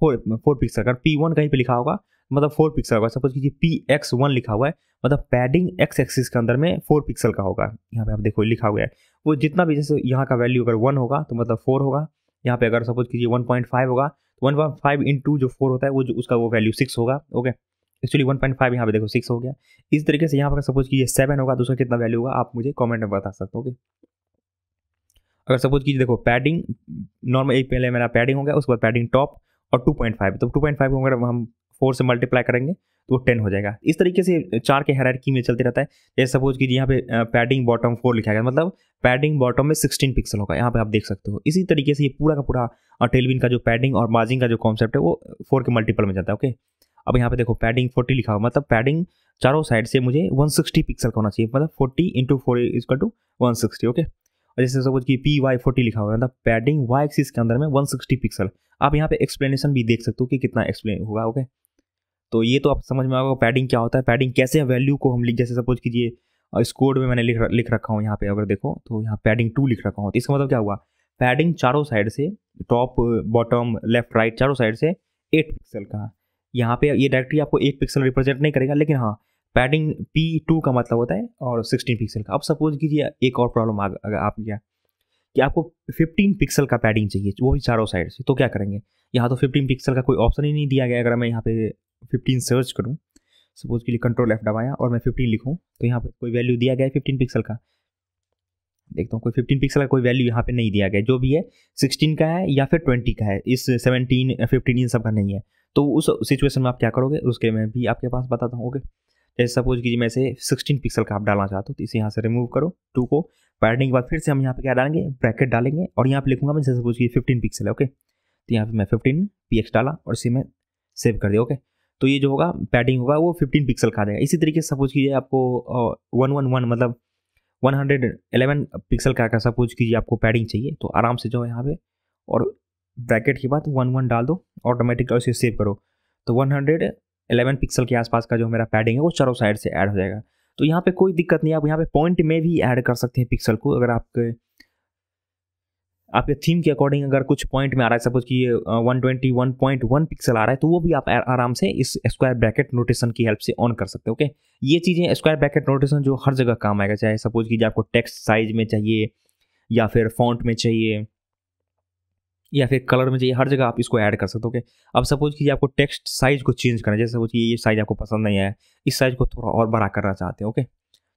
फोर फोर पिक्सल अगर पी कहीं पे लिखा होगा मतलब फोर पिक्सल होगा सपोज कीजिए पी एक्स वन लिखा हुआ है मतलब पैडिंग एक्स एक्सिस के अंदर में फोर पिक्सल का होगा यहाँ पे आप देखो लिखा हुआ है वो जितना भी जैसे यहाँ का वैल्यू अगर वन होगा तो मतलब फोर होगा यहाँ पे अगर सपोज कीजिए वन पॉइंट फाइव होगा तो one point five into जो फोर होता है वो जो उसका वो वैल्यू सिक्स होगा okay actually one point five यहाँ पे देखो सिक्स हो गया इस तरीके से यहाँ पर सपोज कीजिए सेवन होगा तो उसका कितना वैल्यू होगा आप मुझे कॉमेंट में बता सकते हो ओके अगर सपोज कीजिए देखो पैडिंग नॉर्मल एक पहले मेरा पैडिंग हो गया उसके बाद पैडिंग टॉप और 2.5 तो 2.5 को अगर हम फोर से मल्टीप्लाई करेंगे तो टेन हो जाएगा इस तरीके से चार के हेरारकी में चलते रहता है जैसे सपोज कीजिए यहाँ पे पैडिंग बॉटम फोर लिखा गया मतलब पैडिंग बॉटम में सिक्सटीन पिक्सल होगा यहाँ पे आप देख सकते हो इसी तरीके से ये पूरा का पूरा टेलविन का जो पैडिंग और मार्जिंग का जो कॉन्सेप्ट है वो फोर के मल्टीपल में जाता है ओके अब यहाँ पे देखो पैडिंग फोर्टी लिखा हुआ मतलब पैडिंग चारों साइड से मुझे वन सिक्सटी पिक्सल का होना चाहिए मतलब forty into four equal to one sixty okay और जैसे सपोज कि पी वाई फोर्टी लिखा हुआ है मतलब पैडिंग वाई एक्सिस के अंदर में वन सिक्सटी पिक्सल आप यहाँ पे एक्सप्लेनेशन भी देख सकते हो कि कितना एक्सप्लेन होगा ओके तो ये तो आप समझ में आएगा पैडिंग क्या होता है पैडिंग कैसे वैल्यू को हम लिख जैसे सपोज कीजिए और इस कोड में मैंने लिख लिख रखा हूँ यहाँ पे अगर देखो तो यहाँ पैडिंग टू लिख रखा हूँ तो इसका मतलब क्या हुआ पैडिंग चारों साइड से टॉप बॉटम लेफ्ट राइट चारों साइड से एट पिक्सल का यहाँ पे ये डायरेक्टली आपको एट पिक्सल रिप्रेजेंट नहीं करेगा लेकिन हाँ पैडिंग पी टू का मतलब होता है और सिक्सटीन पिक्सल का अब सपोज कीजिए एक और प्रॉब्लम आ अगर आप गया कि आपको फिफ्टीन पिक्सल का पैडिंग चाहिए वो भी चारों साइड से तो क्या करेंगे यहाँ तो फिफ्टीन पिक्सल का कोई ऑप्शन ही नहीं दिया गया अगर मैं यहाँ पे फिफ्टीन सर्च करूँ सपोज के लिए कंट्रोल एफ डबाया और मैं फिफ्टीन लिखूँ तो यहाँ पर कोई वैल्यू दिया गया है फिफ्टीन पिक्सल का देखता हूँ कोई फिफ्टीन पिक्सल का कोई वैल्यू यहाँ पर नहीं दिया गया जो भी है सिक्सटीन का है या फिर ट्वेंटी का है इस सेवनटीन फिफ्टीन इन सब का नहीं है तो उस सिचुएशन में आप क्या करोगे उसके मैं भी आपके पास बताता हूँ ओके जैसे सपोज कीजिए मैं इसे सिक्सटीन पिक्सल का आप डालना चाहता हूँ तो इसे यहाँ से रिमूव करो टू को पैडिंग के बाद फिर से हम यहाँ पे क्या डालेंगे ब्रैकेट डालेंगे और यहाँ पे लिखूंगा मैं जैसे सपोज कीजिए फिफ्टीन पिक्सल है ओके तो यहाँ पे मैं फिफ्टीन पी डाला और इसे मैं सेव कर दिया ओके तो ये जो होगा पैडिंग होगा वो फिफ्टीन पिक्सल का देगा इसी तरीके से सपोज कीजिए आपको वन वन वन मतलब वन हंड्रेड एलेवन पिक्सल का सपोज कीजिए आपको पैडिंग चाहिए तो आराम से जाओ यहाँ पे और ब्रैकेट के बाद वन वन डाल दो ऑटोमेटिक उसे सेव करो तो वन हंड्रेड एलेवन पिक्सल के आसपास का जो मेरा पैडिंग है वो चारों साइड से ऐड हो जाएगा तो यहाँ पे कोई दिक्कत नहीं आप यहाँ पे पॉइंट में भी ऐड कर सकते हैं पिक्सल को अगर आपके आपके थीम के अकॉर्डिंग अगर कुछ पॉइंट में आ रहा है सपोज कि ये one twenty one point one pixel आ रहा है तो वो भी आप आराम से इस स्क्वायर ब्रैकेट नोटेशन की हेल्प से ऑन कर सकते हो ओके ये चीज़ें स्क्वायर ब्रैकेट नोटेशन जो हर जगह काम आएगा चाहे सपोज कीजिए आपको टेक्स्ट साइज में चाहिए या फिर फॉन्ट में चाहिए या फिर कलर में चाहिए हर जगह आप इसको ऐड कर सकते हो ओके अब सपोज कीजिए आपको टेक्स्ट साइज को चेंज करना है जैसे सपोज ये साइज़ आपको पसंद नहीं आया इस साइज़ को थोड़ा और बड़ा करना चाहते हैं ओके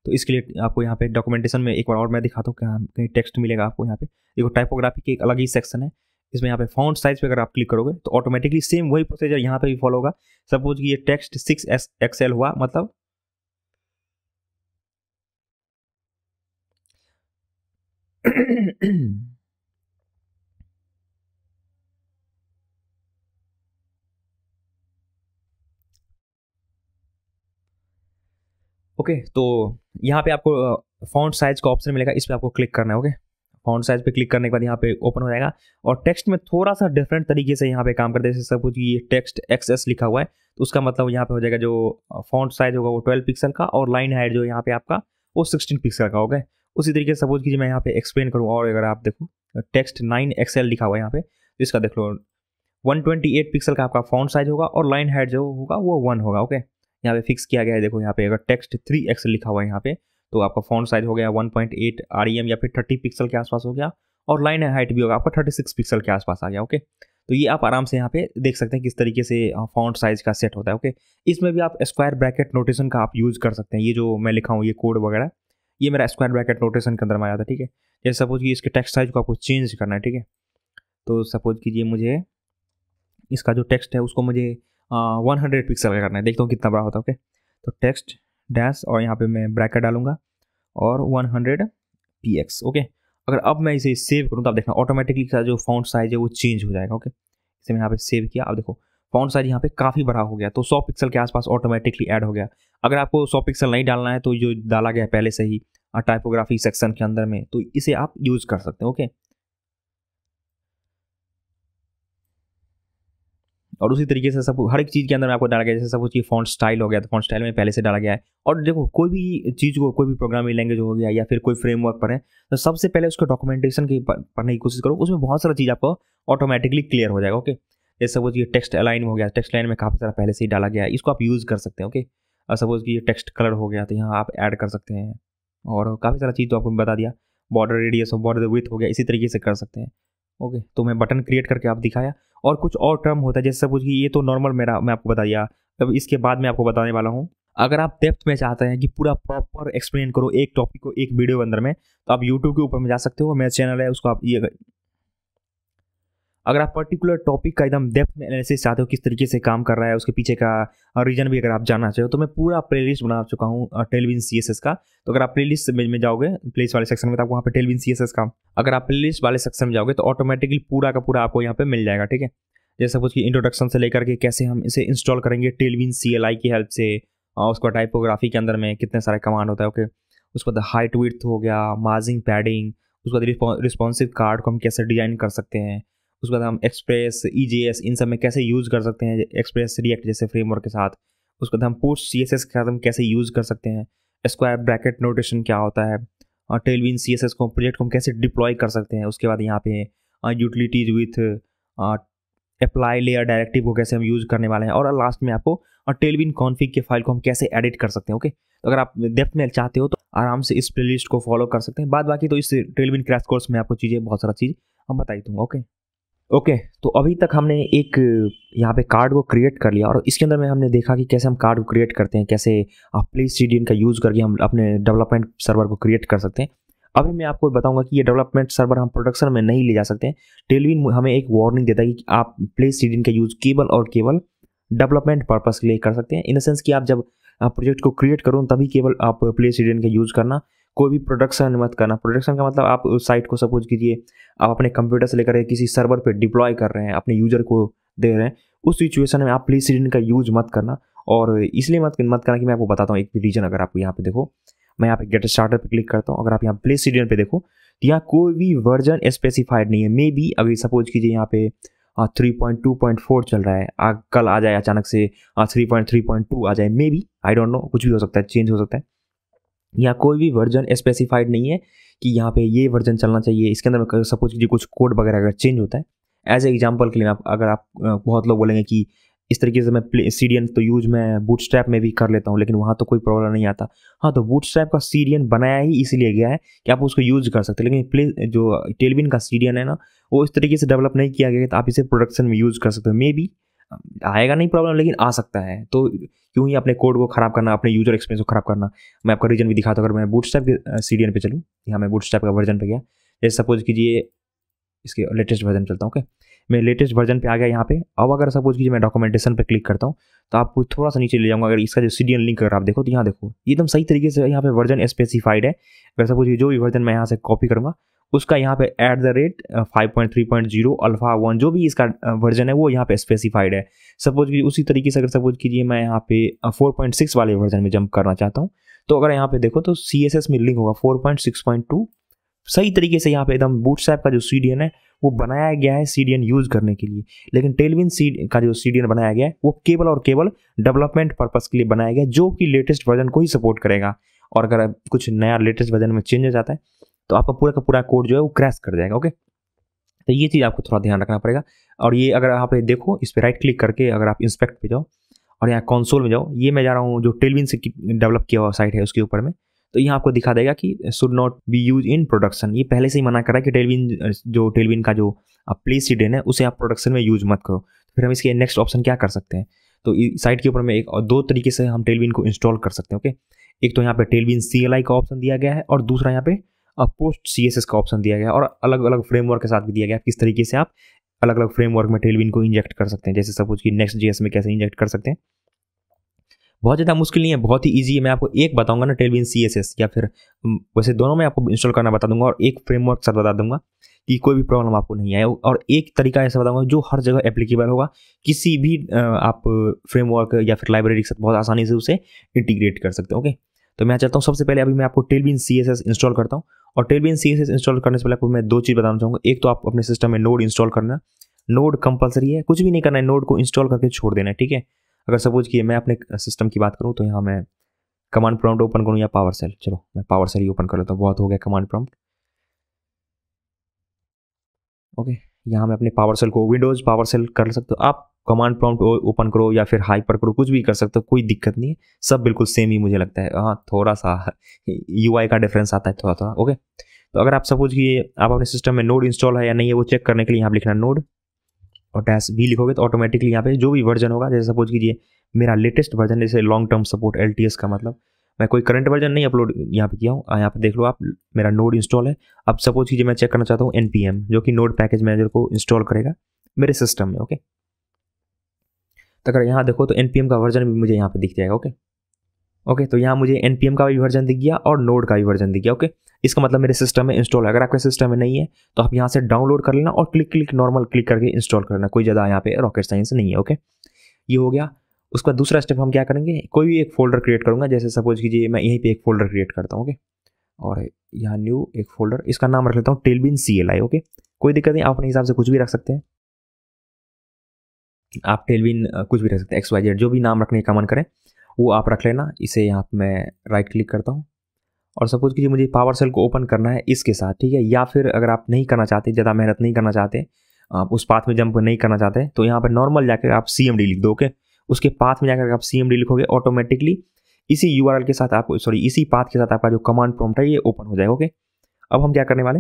तो इसके लिए आपको यहाँ पे डॉक्यूमेंटेशन में एक बार और मैं दिखाता हूँ कहाँ कहीं टेक्स्ट मिलेगा आपको यहाँ पे देखो टाइपोग्राफी की एक अलग ही सेक्शन है इसमें यहाँ पे फाउंड साइज पे अगर आप क्लिक करोगे तो ऑटोमेटिकली सेम वही प्रोसीजर यहाँ पे भी फॉलो होगा सपोज कि ये टेक्स्ट सिक्स एस एक्सएल हुआ मतलब *coughs* ओके okay, तो यहाँ पे आपको फ़ॉन्ट साइज का ऑप्शन मिलेगा इस पर आपको क्लिक करना है ओके फ़ॉन्ट साइज पे क्लिक करने के बाद यहाँ पे ओपन हो जाएगा और टेक्स्ट में थोड़ा सा डिफरेंट तरीके से यहाँ पे काम करते हैं जैसे सब कुछ ये टेक्स्ट एक्सएस लिखा हुआ है तो उसका मतलब यहाँ पे हो जाएगा जो फॉन्ट साइज होगा वो ट्वेल्व पिक्सल का और लाइन हाइट जो यहाँ पे आपका वो सिक्सटीन पिक्सल का होगा उसी तरीके से सपोज कीजिए मैं यहाँ पे एक्सप्लेन करूँ और अगर आप देखो टेक्स्ट नाइन एक्सएल लिखा हुआ है यहाँ पे तो इसका देख लो एट पिक्सल का आपका फॉन्ट साइज होगा और लाइन हाइट जो होगा वो वन होगा ओके यहाँ पे फिक्स किया गया है देखो यहाँ पे अगर टेक्स्ट थ्री एक्स लिखा हुआ है यहाँ पे तो आपका फोन साइज हो गया one point eight R E M या फिर थर्टी पिक्सल के आसपास हो गया और लाइन हाइट भी होगा आपका थर्टी सिक्स पिक्सल के आसपास आ गया ओके तो ये आप आराम से यहाँ पे देख सकते हैं किस तरीके से फॉन्ट साइज का सेट होता है ओके इसमें भी आप स्क्वायर ब्रैकेट नोटेशन का आप यूज़ कर सकते हैं ये जो मैं लिखा हूँ ये कोड वगैरह ये मेरा स्क्वायर ब्रैकेट नोटेशन के अंदर में आया था ठीक है जैसे सपोज कि इसके टेक्स्ट साइज को आपको चेंज करना है ठीक है तो सपोज कीजिए मुझे इसका जो टेक्स्ट है उसको मुझे वन हंड्रेड पिक्सल का करना है देखता हूँ कितना बड़ा होता है ओके तो टेक्स्ट डैश और यहाँ पे मैं ब्रैकेट डालूंगा और one hundred P X okay अगर अब मैं इसे सेव करूँ तो आप देखना ऑटोमेटिकली जो फाउंड साइज है वो चेंज हो जाएगा ओके इसे मैं यहाँ पे सेव किया अब देखो फाउंड साइज यहाँ पे काफ़ी बड़ा हो गया तो 100 पिक्सल के आसपास ऑटोमेटिकली ऐड हो गया अगर आपको 100 पिक्सल नहीं डालना है तो जो डाला गया पहले से ही टाइपोग्राफी सेक्शन के अंदर में तो इसे आप यूज़ कर सकते हैं ओके और उसी तरीके से सब हर एक चीज़ के अंदर में आपको डाला गया जैसे सब चीज़ फॉन्ट स्टाइल हो गया तो फॉन्ट स्टाइल में पहले से डाला गया है और देखो कोई भी चीज़ को कोई भी प्रोग्रामिंग लैंग्वेज हो गया या फिर कोई फ्रेमवर्क पर है तो सबसे पहले उसको डॉक्यूमेंटेशन की पढ़ने की कोशिश करो उसमें बहुत सारा चीज़ आपको ऑटोमेटिकली क्लियर हो जाएगा ओके जैसे सपोज ये टेक्स्ट अलाइन हो गया टेक्स्ट लाइन में काफ़ी सारा पहले से ही डाला गया है इसको आप यूज़ कर सकते हैं ओके और सपोज कि ये टेक्स्ट कलर हो गया तो यहाँ आप ऐड कर सकते हैं और काफ़ी सारा चीज़ तो आपको बता दिया बॉर्डर रेडियस और बॉर्डर विथ हो गया इसी तरीके से कर सकते हैं ओके तो मैं बटन क्रिएट करके आप दिखाया और कुछ और टर्म होता है जैसे सपोज कि ये तो नॉर्मल मेरा मैं आपको बता दिया अब इसके बाद मैं आपको बताने वाला हूँ अगर आप डेप्थ में चाहते हैं कि पूरा प्रॉपर एक्सप्लेन करो एक टॉपिक को एक वीडियो के अंदर में तो आप यूट्यूब के ऊपर में जा सकते हो मेरा चैनल है उसको आप ये अगर आप पर्टिकुलर टॉपिक का एकदम डेप्थ में एनालिसिस चाहते हो किस तरीके से काम कर रहा है उसके पीछे का रीजन भी अगर आप जानना हो तो मैं पूरा प्लेलिस्ट बना चुका हूँ टेलविन सी का तो अगर आप प्लेलिस्ट में जाओगे प्लेस वाले सेक्शन में तो आप वहाँ पर टेलविन सी का अगर आप प्लेलिस्ट वाले सेक्शन में जाओगे तो ऑटोमेटिकली पूरा का पूरा आपको यहाँ पर मिल जाएगा ठीक है जैसे कुछ की इंट्रोडक्शन से लेकर के कैसे हम इसे इंस्टॉल करेंगे टेलविन सी की हेल्प से उसका टाइपोग्राफी के अंदर में कितने सारे कमांड होता है ओके उसके बाद हाइट विथ हो गया मार्जिंग पैडिंग उसके बाद रिस्पॉन्सिव कार्ड को हम कैसे डिज़ाइन कर सकते हैं उसके बाद हम एक्सप्रेस ई जे एस इन सब में कैसे यूज़ कर सकते हैं एक्सप्रेस रिएक्ट जैसे फ्रेमवर्क के साथ उसके बाद हम पोस्ट सी एस एस के साथ हम कैसे यूज़ कर सकते हैं स्क्वायर ब्रैकेट नोटेशन क्या होता है और टेलविन सी एस एस को प्रोजेक्ट को हम कैसे डिप्लॉय कर सकते हैं उसके बाद यहाँ पे utilities with apply layer directive को कैसे हम यूज़ करने वाले हैं और लास्ट में आपको और टेलविन कॉन्फिग के फाइल को हम कैसे एडिट कर सकते हैं ओके तो अगर आप डेप्थ में चाहते हो तो आराम से इस प्लेलिस्ट को फॉलो कर सकते हैं बाद बाकी तो इस टेलविन क्रैश कोर्स में आपको चीज़ें बहुत सारा चीज़ हम बताई दूँगा दूंगा ओके ओके okay, तो अभी तक हमने एक यहाँ पे कार्ड को क्रिएट कर लिया और इसके अंदर में हमने देखा कि कैसे हम कार्ड को क्रिएट करते हैं कैसे आप प्ले सी का यूज़ करके हम अपने डेवलपमेंट सर्वर को क्रिएट कर सकते हैं अभी मैं आपको बताऊंगा कि ये डेवलपमेंट सर्वर हम प्रोडक्शन में नहीं ले जा सकते हैं टेलविन हमें एक वार्निंग देता है कि आप प्ले सी का यूज़ केवल और केवल डेवलपमेंट पर्पज़ के लिए कर सकते हैं इन द सेंस कि आप जब प्रोजेक्ट को क्रिएट करो तभी केवल आप प्ले सी का यूज़ करना कोई भी प्रोडक्शन मत करना प्रोडक्शन का मतलब आप उस साइट को सपोज कीजिए आप अपने कंप्यूटर से लेकर किसी सर्वर पर डिप्लॉय कर रहे हैं अपने यूजर को दे रहे हैं उस सिचुएशन में आप प्लीज सीडन का यूज मत करना और इसलिए मत मत करना कि मैं आपको बताता हूँ एक रीजन अगर आपको यहाँ पे देखो मैं यहाँ पे गेट स्टार्टर पे क्लिक करता हूँ अगर आप यहाँ प्ले सीडन पे देखो तो यहाँ कोई भी वर्जन स्पेसिफाइड नहीं है मे बी अगर सपोज कीजिए यहाँ पे three point two point four चल रहा है आ, कल आ जाए अचानक से three point three point two आ जाए maybe I don't know कुछ भी हो सकता है चेंज हो सकता है यहाँ कोई भी वर्जन स्पेसिफाइड नहीं है कि यहाँ पे ये वर्जन चलना चाहिए इसके अंदर सपोज कीजिए कुछ कोड वगैरह अगर चेंज होता है एज ए एग्जाम्पल के लिए आप अगर आप बहुत लोग बोलेंगे कि इस तरीके से मैं सीडियन तो यूज मैं बूट स्ट्रैप में भी कर लेता हूँ लेकिन वहाँ तो कोई प्रॉब्लम नहीं आता हाँ तो बूट स्ट्रैप का सीडियन बनाया ही इसीलिए गया है कि आप उसको यूज कर सकते लेकिन प्ले जो टेलविन का सीडियन है ना वो इस तरीके से डेवलप नहीं किया गया तो आप इसे प्रोडक्शन में यूज़ कर सकते हो मे बी आएगा नहीं प्रॉब्लम लेकिन आ सकता है तो क्यों ही अपने कोड को खराब करना अपने यूजर एक्सपीरियंस को खराब करना मैं आपका रीजन भी दिखाता हूँ अगर मैं बूट स्टैप के सी डी एन पर चलूँ यहाँ मैं बूट स्टैप का वर्जन पर गया जैसे सपोज कीजिए इसके लेटेस्ट वर्जन चलता हूँ ओके मैं लेटेस्ट वर्जन पे आ गया यहाँ पे अब अगर सपोज कीजिए मैं डॉक्यूमेंटेशन पे क्लिक करता हूँ तो आपको थोड़ा सा नीचे ले जाऊँगा अगर इसका जो सी डी एन लिंक अगर आप देखो तो यहाँ देखो एकदम सही तरीके से यहाँ पे वर्जन स्पेसिफाइड है अगर सपोज जो भी वर्जन मैं यहाँ से कॉपी करूँगा उसका यहाँ पे at the rate five point three point zero alpha one जो भी इसका वर्जन है वो यहाँ पे स्पेसिफाइड है सपोज कीजिए उसी तरीके से अगर सपोज कीजिए मैं यहाँ पे फोर पॉइंट सिक्स वाले वर्जन में जंप करना चाहता हूँ तो अगर यहाँ पे देखो तो सी एस एस में लिंक होगा four point six point two सही तरीके से यहाँ पे एकदम बूटस्ट्रैप का जो सी डी एन है वो बनाया गया है सी डी एन यूज़ करने के लिए लेकिन टेलविन सी का जो सी डी एन बनाया गया है वो केवल और केवल डेवलपमेंट पर्पज़ के लिए बनाया गया जो कि लेटेस्ट वर्जन को ही सपोर्ट करेगा और अगर कुछ नया लेटेस्ट वर्जन में चेंजेस आता है तो आपका पूरा का पूरा कोड जो है वो क्रैश कर जाएगा ओके तो ये चीज़ आपको थोड़ा ध्यान रखना पड़ेगा और ये अगर आप देखो इस पर राइट क्लिक करके अगर आप इंस्पेक्ट पे जाओ और यहाँ कंसोल में जाओ ये मैं जा रहा हूँ जो टेलविन से डेवलप किया हुआ साइट है उसके ऊपर में तो यहाँ आपको दिखा देगा कि should not be use in production ये पहले से ही मना कर रहा है कि टेलविन जो टेलविन का जो प्ले सीडेन है उसे आप प्रोडक्शन में यूज मत करो फिर हम इसके नेक्स्ट ऑप्शन क्या कर सकते हैं तो साइट के ऊपर में एक और दो तरीके से हम टेलविन को इंस्टॉल कर सकते हैं ओके एक तो यहाँ पे टेलविन सी का ऑप्शन दिया गया है और दूसरा यहाँ पे पोस्ट सी एस एस का ऑप्शन दिया गया और अलग अलग फ्रेमवर्क के साथ भी दिया गया किस तरीके से आप अलग अलग फ्रेमवर्क में टेलविन को इंजेक्ट कर सकते हैं जैसे सपोज कि नेक्स्ट जी में कैसे इंजेक्ट कर सकते हैं बहुत ज़्यादा मुश्किल नहीं है बहुत ही ईजी है मैं आपको एक बताऊंगा ना टेलविन सी एस एस या फिर वैसे दोनों में आपको इंस्टॉल करना बता दूंगा और एक फ्रेमवर्क साथ बता दूंगा कि कोई भी प्रॉब्लम आपको नहीं आए और एक तरीका ऐसा बताऊंगा जो हर जगह एप्लीकेबल होगा किसी भी आप फ्रेमवर्क या फिर लाइब्रेरी के साथ बहुत आसानी से उसे इंटीग्रेट कर सकते हो ओके तो मैं चाहता हूँ सबसे पहले अभी मैं आपको Tailwind C S S install करता हूँ और टेलबिन सी एस इंस्टॉल करने से पहले आपको मैं दो चीज़ बताना चाहूँगा एक तो आप अपने सिस्टम में नोड इंस्टॉल करना नोड कंपलसरी है कुछ भी नहीं करना है नोड को इंस्टॉल करके छोड़ देना है ठीक है अगर सपोज कि मैं अपने सिस्टम की बात करूँ तो यहाँ मैं कमांड प्रॉम्प्ट ओपन करूँ या पावर सेल चलो मैं पावर सेल ही ओपन कर लेता हूँ बहुत हो गया कमांड प्रॉम्प्ट ओके यहाँ मैं अपने पावर सेल को विंडोज़ पावर सेल कर सकता हूँ आप कमांड प्रॉम्प्ट ओपन करो या फिर हाइपर करो कुछ भी कर सकते हो कोई दिक्कत नहीं है सब बिल्कुल सेम ही मुझे लगता है हाँ थोड़ा सा यू *laughs* का डिफरेंस आता है थोड़ा थोड़ा ओके तो अगर आप सपोज कि आप अपने सिस्टम में नोड इंस्टॉल है या नहीं है वो चेक करने के लिए यहाँ लिखना नोड और डैश भी लिखोगे तो ऑटोमेटिकली यहाँ पे जो भी वर्जन होगा जैसे सपोज कीजिए मेरा लेटेस्ट वर्जन जैसे लॉन्ग टर्म सपोर्ट एल का मतलब मैं कोई करंट वर्जन नहीं अपलोड यहाँ पे किया हूँ हाँ, यहाँ पे देख लो आप मेरा नोड इंस्टॉल है अब सपोज कीजिए मैं चेक करना चाहता हूँ एन जो कि नोड पैकेज मैनेजर को इंस्टॉल करेगा मेरे सिस्टम में ओके तो अगर यहाँ देखो तो एन का वर्जन भी मुझे यहाँ पर दिख जाएगा ओके ओके तो यहाँ मुझे एन का भी वर्जन दिख गया और नोड का भी वर्जन दिख गया ओके इसका मतलब मेरे सिस्टम में इंस्टॉल है अगर आपके सिस्टम में नहीं है तो आप यहाँ से डाउनलोड कर लेना और क्लिक क्लिक नॉर्मल क्लिक करके इंस्टॉल कर लेना कोई ज़्यादा यहाँ पे रॉकेट साइंस नहीं है ओके ये हो गया उसका दूसरा स्टेप हम क्या करेंगे कोई भी एक फोल्डर क्रिएट करूँगा जैसे सपोज कीजिए मैं यहीं पर एक फोल्डर क्रिएट करता हूँ ओके और यहाँ न्यू एक फोल्डर इसका नाम रख लेता हूँ टेलबिन सी ओके कोई दिक्कत नहीं आप अपने हिसाब से कुछ भी रख सकते हैं आप टेलविन कुछ भी रख सकते हैं एक्स वाई जेड जो भी नाम रखने का मन करें वो आप रख लेना इसे यहाँ पर मैं राइट क्लिक करता हूँ और सपोज कीजिए मुझे पावर सेल को ओपन करना है इसके साथ ठीक है या फिर अगर आप नहीं करना चाहते ज़्यादा मेहनत नहीं करना चाहते आप उस पाथ में जंप नहीं करना चाहते तो यहाँ पर नॉर्मल जाकर आप सी लिख दो ओके उसके पाथ में जाकर आप सी लिखोगे ऑटोमेटिकली इसी यू के साथ आपको सॉरी इसी पाथ के साथ आपका जो कमांड प्रॉम्प्ट है ये ओपन हो जाएगा ओके अब हम क्या करने वाले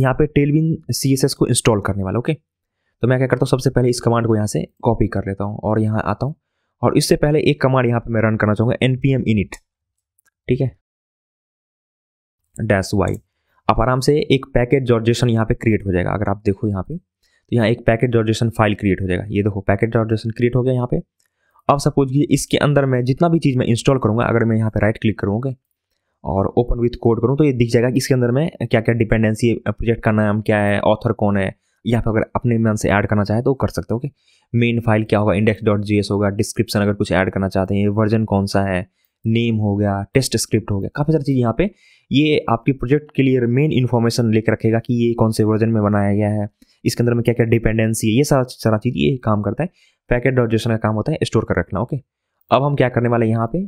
यहाँ पे टेलविन सी को इंस्टॉल करने वाले ओके तो मैं क्या करता हूँ सबसे पहले इस कमांड को यहाँ से कॉपी कर लेता हूँ और यहाँ आता हूँ और इससे पहले एक कमांड यहाँ पे मैं रन करना चाहूँगा एन पी एम इनिट ठीक है डैश वाई आप आराम से एक पैकेट जॉर्जेशन यहाँ पे क्रिएट हो जाएगा अगर आप देखो यहाँ पे तो यहाँ एक पैकेट जॉर्जेशन फाइल क्रिएट हो जाएगा ये देखो पैकेट जॉर्जेशन क्रिएट हो गया यहाँ पे अब सपोज कि इसके अंदर मैं जितना भी चीज़ मैं इंस्टॉल करूँगा अगर मैं यहाँ पे राइट क्लिक करूँगा और ओपन विथ कोड करूँ तो ये दिख जाएगा कि इसके अंदर मैं क्या क्या डिपेंडेंसी प्रोजेक्ट का नाम क्या है ऑथर कौन है या फिर अगर अपने मन से ऐड करना चाहे तो कर सकते हो ओके मेन फाइल क्या होगा इंडेक्स डॉट जी एस होगा डिस्क्रिप्शन अगर कुछ ऐड करना चाहते हैं वर्जन कौन सा है नेम हो गया टेस्ट स्क्रिप्ट हो गया काफ़ी सारी चीज़ यहाँ पे ये आपके प्रोजेक्ट के लिए मेन इन्फॉर्मेशन लेकर रखेगा कि ये कौन से वर्जन में बनाया गया है इसके अंदर में क्या क्या डिपेंडेंसी है ये सारा सारा चीज़ ये काम करता है पैकेट डॉट का काम होता है स्टोर कर रखना ओके अब हम क्या करने वाले हैं यहाँ पे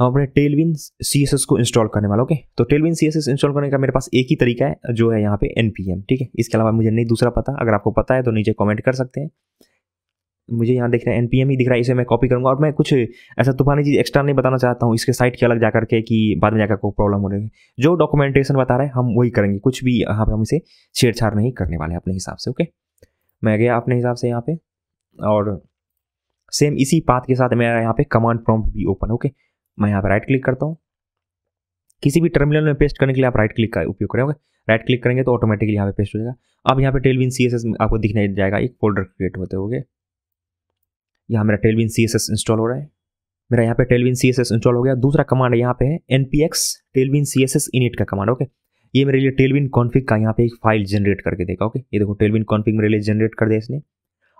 हम अपने टेलविन सी एस एस को इंस्टॉल करने वाला ओके तो Tailwind C S S install करने का मेरे पास एक ही तरीका है जो है यहाँ पे एन पी एम ठीक है इसके अलावा मुझे नहीं दूसरा पता अगर आपको पता है तो नीचे कमेंट कर सकते हैं मुझे यहाँ दिख रहा है एन पी एम ही दिख रहा है इसे मैं कॉपी करूँगा और मैं कुछ ऐसा तूफानी चीज़ एक्स्ट्रा नहीं बताना चाहता हूँ इसके साइट के अलग जा करके कि बाद में जाकर कोई प्रॉब्लम हो रही है जो डॉक्यूमेंटेशन बता रहे हैं हम वही करेंगे कुछ भी यहाँ पर हम इसे छेड़छाड़ नहीं करने वाले अपने हिसाब से ओके मैं गया अपने हिसाब से यहाँ पर और सेम इसी पाथ के साथ मेरा यहाँ पे कमांड प्रॉम्प्ट भी ओपन ओके मैं यहाँ पर राइट क्लिक करता हूँ किसी भी टर्मिनल में पेस्ट करने के लिए आप राइट क्लिक का उपयोग करें ओके राइट क्लिक करेंगे तो ऑटोमेटिकली यहाँ पे पेस्ट हो जाएगा अब यहाँ पे टेलविन सी एस एस आपको दिखने जाएगा एक फोल्डर क्रिएट होते गए यहाँ मेरा Tailwind C S S install हो रहा है मेरा यहाँ पे Tailwind C S S install हो गया दूसरा कमांड यहाँ पे है N P X Tailwind C S S init का कमांड ओके ये मेरे लिए टेलविन कॉन्फिक का यहाँ पे एक फाइल जनरेट करके देगा ओके ये देखो टेलविन कॉन्फिक मेरे लिए जनरेट कर दिया इसने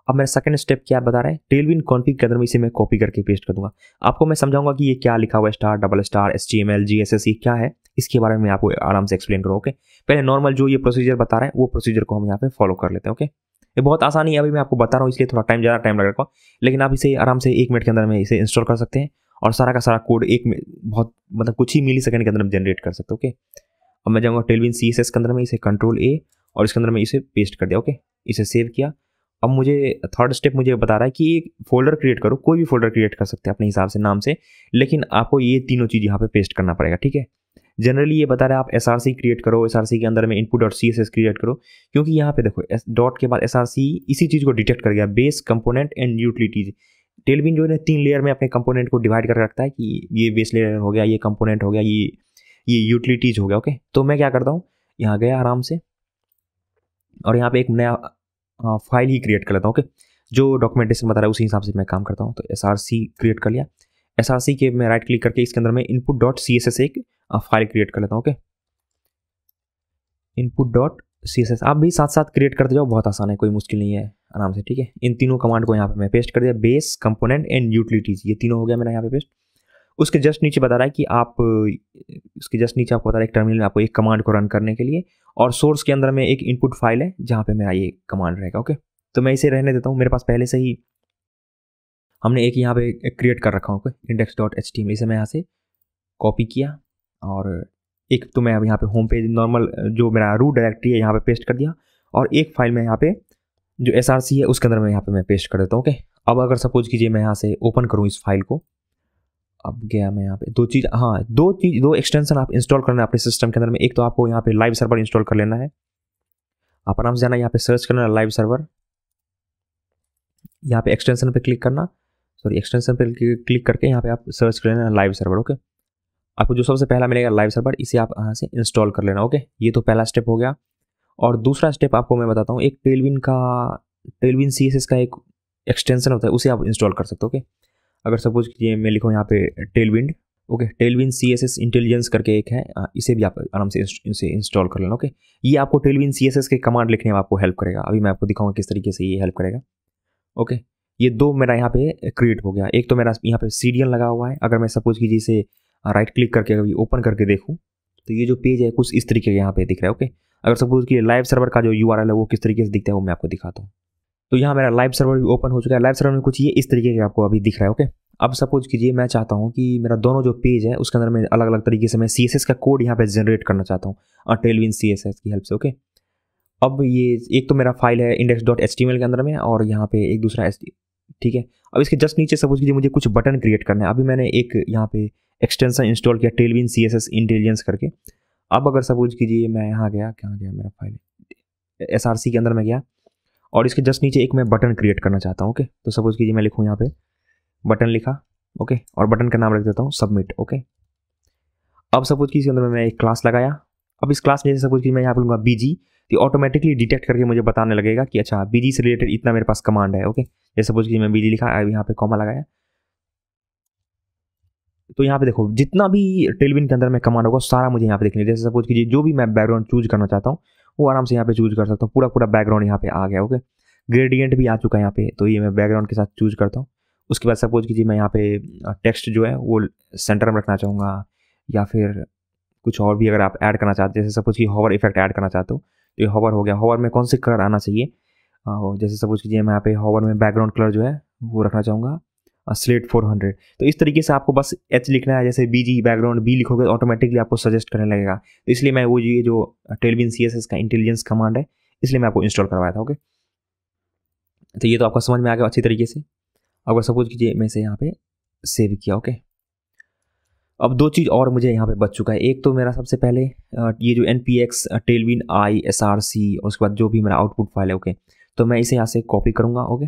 अब मेरा सेकंड स्टेप क्या बता रहा है टेलविन कॉन्फिक के अंदर में इसे मैं कॉपी करके पेस्ट कर दूंगा आपको मैं समझाऊंगा कि ये क्या लिखा हुआ है star double star S T M L J S S E क्या है इसके बारे में आपको आराम से एक्सप्लेन करूँ ओके पहले नॉर्मल जो ये प्रोसीजर बता रहा है वो प्रोसीजर को हम यहाँ पे फॉलो कर लेते हैं ओके ये बहुत आसानी है अभी मैं आपको बता रहा हूँ इसलिए थोड़ा टाइम ज़्यादा टाइम लग रहा लेकिन आप इसे आराम से एक मिनट के अंदर में इसे इंस्टॉल कर सकते हैं और सारा का सारा कोड एक बहुत मतलब कुछ ही मिली सेकेंड के अंदर जनरेट कर सकते हो ओके अब मैं जाऊँगा टेलविन सी एस एस के अंदर में इसे कंट्रोल ए और इसके अंदर में इसे पेस्ट कर दिया ओके इसे सेव किया अब मुझे थर्ड स्टेप मुझे बता रहा है कि एक फोल्डर क्रिएट करो कोई भी फोल्डर क्रिएट कर सकते हैं अपने हिसाब से नाम से लेकिन आपको ये तीनों चीज़ यहाँ पे पेस्ट करना पड़ेगा ठीक है जनरली ये बता रहा है आप एस क्रिएट करो एस के अंदर में इनपुट डॉट सी क्रिएट करो क्योंकि यहाँ पे देखो डॉट के बाद एस इसी चीज़ को डिटेक्ट कर गया base component and utilities Tailwind जो है तीन लेयर में अपने कंपोनेंट को डिवाइड करके रखता है कि ये बेस लेयर हो गया ये कंपोनेंट हो गया ये ये यूटिलिटीज हो गया ओके तो मैं क्या करता हूँ यहाँ गया आराम से और यहाँ पे एक नया फाइल ही क्रिएट कर लेता हूँ ओके जो डॉक्यूमेंटेशन बता रहा है उसी हिसाब से मैं काम करता हूँ तो एस क्रिएट कर लिया एस के मैं राइट क्लिक करके इसके अंदर मैं input dot C S S एक फाइल क्रिएट कर लेता हूँ okay input dot C S S आप भी साथ साथ क्रिएट करते जाओ बहुत आसान है कोई मुश्किल नहीं है आराम से ठीक है इन तीनों कमांड को यहाँ पे मैं पेस्ट कर दिया बेस कंपोनेंट एंड यूटिलिटीज़ ये तीनों हो गया मेरा यहाँ पे पेस्ट उसके जस्ट नीचे बता रहा है कि आप उसके जस्ट नीचे आपको बता रहा है एक टर्मिनल में आपको एक कमांड को रन करने के लिए और सोर्स के अंदर में एक इनपुट फाइल है जहाँ पे मेरा ये कमांड रहेगा ओके तो मैं इसे रहने देता हूँ मेरे पास पहले से ही हमने एक यहाँ पे क्रिएट कर रखा हूँ okay index dot H T इसे मैं यहाँ से कॉपी किया और एक तो मैं अब यहाँ पे होम पेज नॉर्मल जो मेरा रूट डायरेक्टरी है यहाँ पे पेस्ट कर दिया और एक फाइल में यहाँ पे जो एस है उसके अंदर मैं यहाँ पे मैं पेस्ट कर देता हूँ ओके अब अगर सपोज कीजिए मैं यहाँ से ओपन करूँ इस फाइल को अब गया मैं यहाँ पे दो चीज़ हाँ दो चीज़ दो एक्सटेंशन आप इंस्टॉल करना है अपने सिस्टम के अंदर में एक तो आपको यहाँ पे लाइव सर्वर इंस्टॉल कर लेना है आप आराम से जाना यहाँ पे सर्च करना लाइव सर्वर यहाँ पे एक्सटेंशन पे क्लिक करना सॉरी एक्सटेंशन पे क्लिक करके यहाँ पे आप सर्च कर लेना लाइव सर्वर ओके आपको जो सबसे पहला मिलेगा लाइव सर्वर इसे आप यहाँ से इंस्टॉल कर लेना ओके ये तो पहला स्टेप हो गया और दूसरा स्टेप आपको मैं बताता हूँ एक टेलविन का टेलविन सी का एक एक्सटेंशन होता है उसे आप इंस्टॉल कर सकते हो ओके अगर सपोज कीजिए मैं लिखो यहाँ पे Tailwind okay Tailwind C S S intelligence करके एक है इसे भी आप आराम से इसे इंस्टॉल कर लेना ओके ये आपको टेलविन सी एस एस के कमांड लिखने में आपको हेल्प करेगा अभी मैं आपको दिखाऊंगा किस तरीके से ये हेल्प करेगा ओके ये दो मेरा यहाँ पे क्रिएट हो गया एक तो मेरा यहाँ पे सी लगा हुआ है अगर मैं सपोज कीजिए इसे राइट क्लिक करके अभी ओपन करके देखूँ तो ये जो पेज है कुछ इस तरीके का यहाँ पे दिख रहा है ओके अगर सपोज कि लाइव सर्वर का जो यू है वो किस तरीके से दिखता है वो मैं आपको दिखाता हूँ तो यहाँ मेरा लाइव सर्वर भी ओपन हो चुका है लाइव सर्वर में कुछ ये इस तरीके का आपको अभी दिख रहा है ओके अब सपोज कीजिए मैं चाहता हूँ कि मेरा दोनों जो पेज है उसके अंदर मैं अलग अलग तरीके से मैं सी का कोड यहाँ पर जनरेट करना चाहता हूँ टेलविन सी की हेल्प से ओके अब ये एक तो मेरा फाइल है इंडेक्स डॉट एच के अंदर में और यहाँ पे एक दूसरा एस ठीक है अब इसके जस्ट नीचे सपोज कीजिए मुझे कुछ बटन क्रिएट करना है अभी मैंने एक यहाँ पे एक्सटेंशन इंस्टॉल किया Tailwind C S S intelligence करके अब अगर सपोज कीजिए मैं यहाँ गया कहाँ गया मेरा फाइल एस आर सी के अंदर में गया और इसके जस्ट नीचे एक मैं बटन क्रिएट करना चाहता हूँ ओके तो सपोज़ कीजिए मैं लिखूँ यहाँ पे बटन लिखा ओके और बटन का नाम रख देता हूँ सबमिट ओके अब सपोज कीजिए अंदर मैं एक क्लास लगाया अब इस क्लास में जैसे सपोज कीजिए मैं यहाँ पर लूँगा बी जी तो ऑटोमेटिकली डिटेक्ट करके मुझे बताने लगेगा कि अच्छा बी जी से रिलेटेड इतना मेरे पास कमांड है ओके जैसे सपोज कीजिए मैं बी जी लिखा अब यहाँ पे कॉमा लगाया तो यहाँ पे देखो जितना भी टेलविन के अंदर मैं कमांड होगा सारा मुझे यहाँ पे देखने जैसे सपोज कीजिए जो भी मैं बैकग्राउंड चूज करना चाहता हूँ वो आराम से यहाँ पे चूज कर सकता हूँ पूरा पूरा बैकग्राउंड यहाँ पे आ गया ओके ग्रेडियंट भी आ चुका है यहाँ पे तो ये मैं बैकग्राउंड के साथ चूज करता हूँ उसके बाद सपोज कीजिए मैं यहाँ पे टेक्स्ट जो है वो सेंटर में रखना चाहूँगा या फिर कुछ और भी अगर आप ऐड करना चाहते जैसे सपोज कि हॉवर इफेक्ट ऐड करना चाहते हो तो ये हॉवर हो गया हॉवर में कौन से कलर आना चाहिए जैसे सपोज कीजिए मैं यहाँ पे हॉवर में बैकग्राउंड कलर जो है वो रखना चाहूँगा स्लेट फोर हंड्रेड तो इस तरीके से आपको बस एच लिखना है जैसे बी जी बैकग्राउंड बी लिखोगे तो ऑटोमेटिकली आपको सजेस्ट करने लगेगा तो इसलिए मैं वो ये जो टेलविन सी एस एस का इंटेलिजेंस कमांड है इसलिए मैं आपको इंस्टॉल करवाया था ओके तो ये तो आपका समझ में आ गया अच्छी तरीके से अगर सपोज कीजिए मैं इसे यहाँ पर सेव किया ओके अब दो चीज़ और मुझे यहाँ पे बच चुका है एक तो मेरा सबसे पहले ये जो N P X Tailwind I S R C और उसके बाद जो भी मेरा आउटपुट फाइल है ओके तो मैं इसे यहाँ से कॉपी करूँगा ओके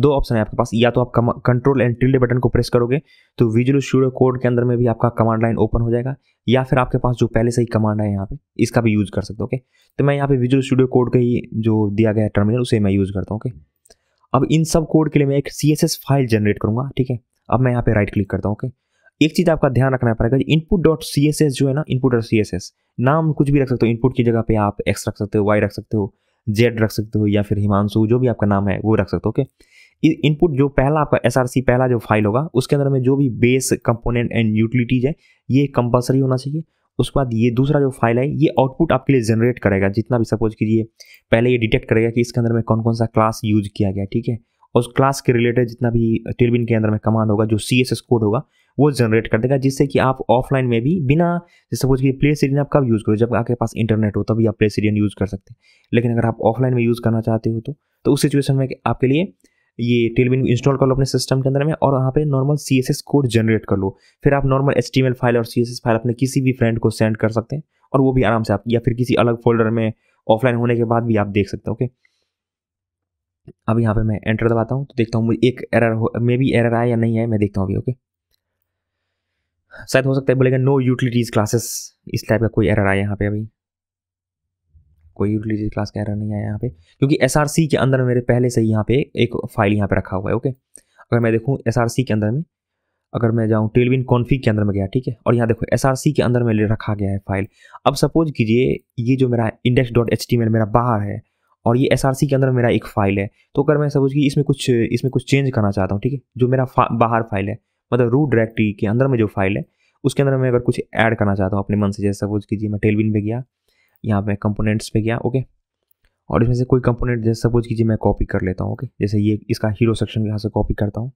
दो ऑप्शन है आपके पास या तो आप कंट्रोल एंड टिल्डे बटन को प्रेस करोगे तो विजुअल स्टूडियो कोड के अंदर में भी आपका कमांड लाइन ओपन हो जाएगा या फिर आपके पास जो पहले से ही कमांड है यहाँ पे इसका भी यूज़ कर सकते हो ओके तो मैं यहाँ पे विजुअल स्टूडियो कोड का ही जो दिया गया है टर्मिनल उसे मैं यूज़ करता हूँ ओके अब इन सब कोड के लिए मैं एक सी फाइल जनरेट करूँगा ठीक है अब मैं यहाँ पर राइट क्लिक करता हूँ ओके एक चीज़ आपका ध्यान रखना पड़ेगा input dot C S S जो है ना input dot C S S नाम कुछ भी रख सकते हो इनपुट की जगह पे आप एक्स रख सकते हो वाई रख सकते हो जेड रख सकते हो या फिर हिमांशु जो भी आपका नाम है वो रख सकते हो ओके इनपुट जो पहला आपका एस पहला जो फाइल होगा उसके अंदर में जो भी बेस कंपोनेंट एंड यूटिलिटीज है ये कंपलसरी होना चाहिए उसके बाद ये दूसरा जो फाइल है ये आउटपुट आपके लिए जनरेट करेगा जितना भी सपोज कीजिए पहले ये डिटेक्ट करेगा कि इसके अंदर में कौन कौन सा क्लास यूज किया गया ठीक है और उस क्लास के रिलेटेड जितना भी टेलबिन के अंदर में कमांड होगा जो सी कोड होगा वो जनरेट कर देगा जिससे कि आप ऑफलाइन में भी बिना जैसे सपोज कि प्ले सीरियन आप कब यूज़ करो जब आपके पास इंटरनेट हो तभी आप प्ले सीरियन यूज़ कर सकते हैं लेकिन अगर आप ऑफलाइन में यूज़ करना चाहते हो तो, तो उस सिचुएशन में आपके लिए ये टेलविन इंस्टॉल कर लो अपने सिस्टम के अंदर में और वहाँ पे नॉर्मल सी कोड जनरेट कर लो फिर आप नॉर्मल एच फाइल और सी फाइल अपने किसी भी फ्रेंड को सेंड कर सकते हैं और वो भी आराम से आप या फिर किसी अलग फोल्डर में ऑफलाइन होने के बाद भी आप देख सकते हैं ओके अब यहाँ पे मैं एंटर दबाता हूँ तो देखता हूँ मुझे एक एरर हो मे भी एरर आया या नहीं आया मैं देखता हूँ अभी ओके शायद हो सकता है बोलेगा नो यूटिलिटीज़ क्लासेस इस टाइप का कोई एरर आया यहाँ पे अभी कोई रिलीजियस क्लास का एरर नहीं आया यहाँ पे क्योंकि एस के अंदर मेरे पहले से ही यहाँ पे एक फाइल यहाँ पे रखा हुआ है ओके अगर मैं देखूँ एस के अंदर में अगर मैं जाऊँ टेलविन कॉन्फिक के अंदर में गया ठीक है और यहाँ देखो एस के अंदर में रखा गया है फाइल अब सपोज कीजिए ये जो मेरा इंडेक्स डॉट एच मेरा बाहर है और ये एस के अंदर मेरा एक फाइल है तो अगर मैं सपोज कि इसमें कुछ इसमें कुछ चेंज करना चाहता हूँ ठीक है जो मेरा बाहर फाइल है मतलब रूट डायरेक्टरी के अंदर में जो फाइल है उसके अंदर मैं अगर कुछ ऐड करना चाहता हूँ अपने मन से जैसे सपोज कीजिए मैं टेलविन पे गया यहाँ पे कंपोनेंट्स पे गया ओके और इसमें से कोई कंपोनेंट जैसे सपोज कीजिए मैं कॉपी कर लेता हूँ ओके जैसे ये इसका हीरो सेक्शन यहाँ से कॉपी करता हूँ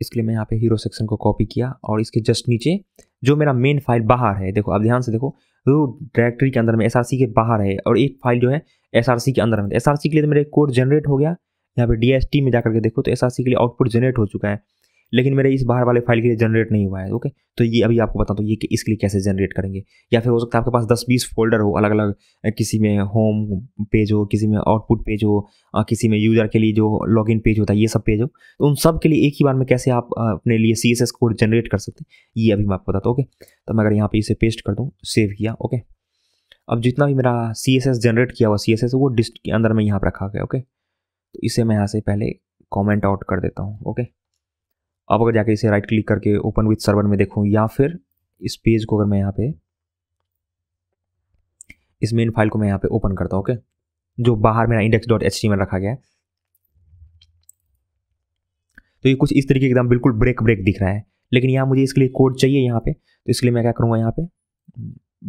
इसके लिए मैं यहाँ पे हीरो सेक्शन को कॉपी किया और इसके जस्ट नीचे जो मेरा मेन फाइल बाहर है देखो आप ध्यान से देखो वो डायरेक्टरी के अंदर में एस के बाहर है और एक फाइल जो है एस के अंदर में एस के लिए तो मेरा कोड जनरेट हो गया यहाँ पे डी में जा करके देखो तो एस के लिए आउटपुट जनरेट हो चुका है लेकिन मेरे इस बाहर वाले फाइल के लिए जनरेट नहीं हुआ है ओके तो ये अभी आपको बताता हूँ ये इसके लिए कैसे जनरेट करेंगे या फिर हो सकता है आपके पास दस बीस फोल्डर हो अलग अलग किसी में होम पेज हो किसी में आउटपुट पेज हो किसी में यूज़र के लिए जो इन पेज होता है ये सब पेज हो तो उन सब के लिए एक ही बार में कैसे आप अपने लिए सी एस कोड जनरेट कर सकते हैं ये अभी मैं आपको बताता हूँ ओके तो मैं अगर यहाँ पर इसे पेस्ट कर दूँ सेव किया ओके अब जितना भी मेरा सी एस एस जनरेट किया हुआ सी एस एस वो डिस्ट के अंदर में यहाँ पर रखा गया ओके तो इसे मैं यहाँ से पहले कमेंट आउट कर देता हूँ ओके अब अगर जाके इसे राइट क्लिक करके ओपन विथ सर्वर में देखूँ या फिर इस पेज को अगर मैं यहाँ पे इस मेन फाइल को मैं यहाँ पे ओपन करता हूँ ओके जो बाहर मेरा इंडेक्स डॉट एच टी में रखा गया है तो ये कुछ इस तरीके एकदम बिल्कुल ब्रेक ब्रेक दिख रहा है लेकिन यहाँ मुझे इसके लिए कोड चाहिए यहाँ पे तो इसके लिए मैं क्या करूँगा यहाँ पे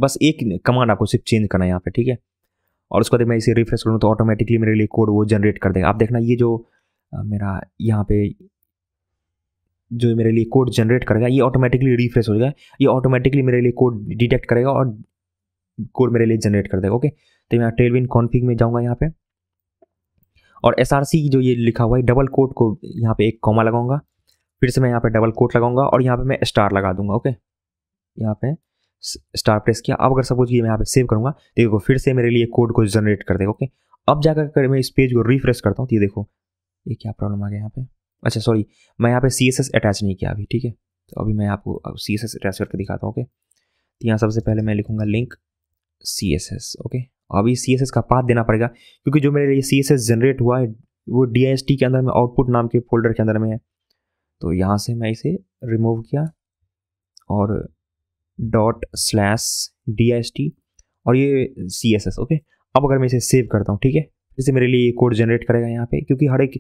बस एक कमांड आपको सिर्फ चेंज करना है यहाँ पे ठीक है और उसके बाद मैं इसे रिफ्रेश करूँ तो ऑटोमेटिकली मेरे लिए कोड वो जनरेट कर देगा आप देखना ये जो मेरा यहाँ पे जो मेरे लिए कोड जनरेट करेगा ये ऑटोमेटिकली रिफ्रेश हो जाएगा ये ऑटोमेटिकली मेरे लिए कोड डिटेक्ट करेगा और कोड मेरे लिए जनरेट कर देगा ओके तो मैं टेलविन कॉन्फिग में जाऊँगा यहाँ पर और एस आर सी जो ये लिखा हुआ है डबल कोड को यहाँ पे एक कॉमा लगाऊंगा फिर से मैं यहाँ पे डबल कोड लगाऊंगा और यहाँ पे मैं स्टार लगा दूंगा ओके यहाँ पे स्टार प्रेस किया अब अगर सपोज ये मैं यहाँ पे सेव करूँगा तो देखो फिर से मेरे लिए कोड को जनरेट कर देगा ओके अब जाकर मैं इस पेज को रिफ्रेश करता हूँ तो ये देखो ये क्या प्रॉब्लम आ गया यहाँ पे अच्छा सॉरी मैं यहाँ पे सी एस एस अटैच नहीं किया अभी ठीक है तो अभी मैं आपको सी एस एस अटैच करके दिखाता हूँ ओके तो यहाँ सबसे पहले मैं लिखूँगा link C S S okay अभी सी एस एस का पाथ देना पड़ेगा क्योंकि जो मेरे लिए सी एस एस जनरेट हुआ है वो डी एस टी के अंदर में आउटपुट नाम के फोल्डर के अंदर में है तो यहाँ से मैं इसे रिमूव किया और dot slash D S T और ये सी एस एस ओके अब अगर मैं इसे सेव करता हूँ ठीक है जैसे मेरे लिए ये कोड जनरेट करेगा यहाँ पे क्योंकि हर एक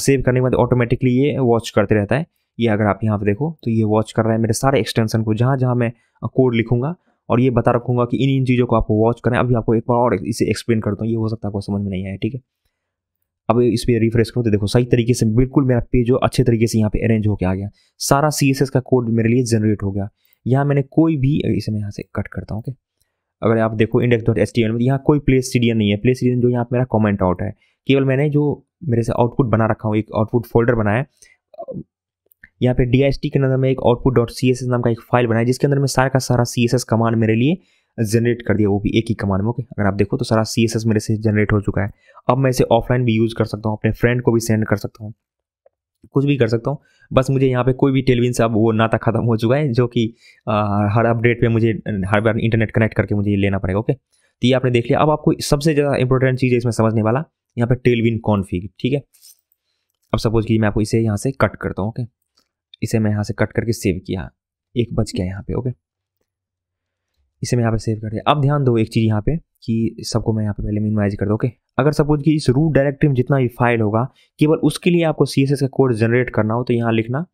सेव करने के बाद ऑटोमेटिकली ये वॉच करते रहता है ये अगर आप यहाँ पे देखो तो ये वॉच कर रहा है मेरे सारे एक्सटेंशन को जहाँ जहाँ मैं कोड लिखूंगा और ये बता रखूँगा कि इन इन चीज़ों को आपको वॉच करें अभी आपको एक बार और इसे एक्सप्लेन करता हूँ ये हो सकता है आपको समझ में नहीं आया ठीक है अब इस पर रिफ्रेश करो तो देखो सही तरीके से बिल्कुल मेरा पेज अच्छे तरीके से यहाँ पे अरेंज होकर आ गया सारा सी का कोड मेरे लिए जनरेट हो गया यहाँ मैंने कोई भी इसे मैं यहाँ से कट करता हूँ ओके अगर आप देखो index dot S T N में यहाँ कोई प्लेस एन नहीं है प्लेस एन जो यहाँ पर मेरा कॉमेंट आउट है केवल मैंने जो मेरे से आउटपुट बना रखा हूँ एक आउटपुट फोल्डर बनाया यहाँ पे डी एस टी के अंदर मैं एक output dot C S S नाम का एक फाइल बनाया जिसके अंदर मैं सारा का सारा सी एस एस कमांड मेरे लिए जनरेट कर दिया वो भी एक ही कमांड में ओके अगर आप देखो तो सारा सी एस एस मेरे से जनरेट हो चुका है अब मैं इसे ऑफलाइन भी यूज़ कर सकता हूँ अपने फ्रेंड को भी सेंड कर सकता हूँ कुछ भी कर सकता हूँ बस मुझे यहाँ पे कोई भी टेलविन से अब वो नाता ख़त्म हो चुका है जो कि हर अपडेट पे मुझे हर बार इंटरनेट कनेक्ट करके मुझे लेना पड़ेगा ओके तो ये आपने देख लिया अब आपको सबसे ज़्यादा इंपॉर्टेंट चीज़ है इसमें समझने वाला यहाँ पर टेलविन कॉन्फिग ठीक है अब सपोज कि मैं आपको इसे यहाँ से कट करता हूँ ओके इसे मैं यहाँ से कट करके सेव किया एक बच गया यहाँ पे ओके इसे मैं यहाँ पे सेव कर दिया अब ध्यान दो एक चीज़ यहाँ पे कि सबको मैं यहाँ पे पहले मिनिमाइज कर दो ओके अगर सपोज कि इस रूट डायरेक्टिव में जितना भी फाइल होगा केवल उसके लिए आपको सी का कोड जनरेट करना हो तो यहाँ लिखना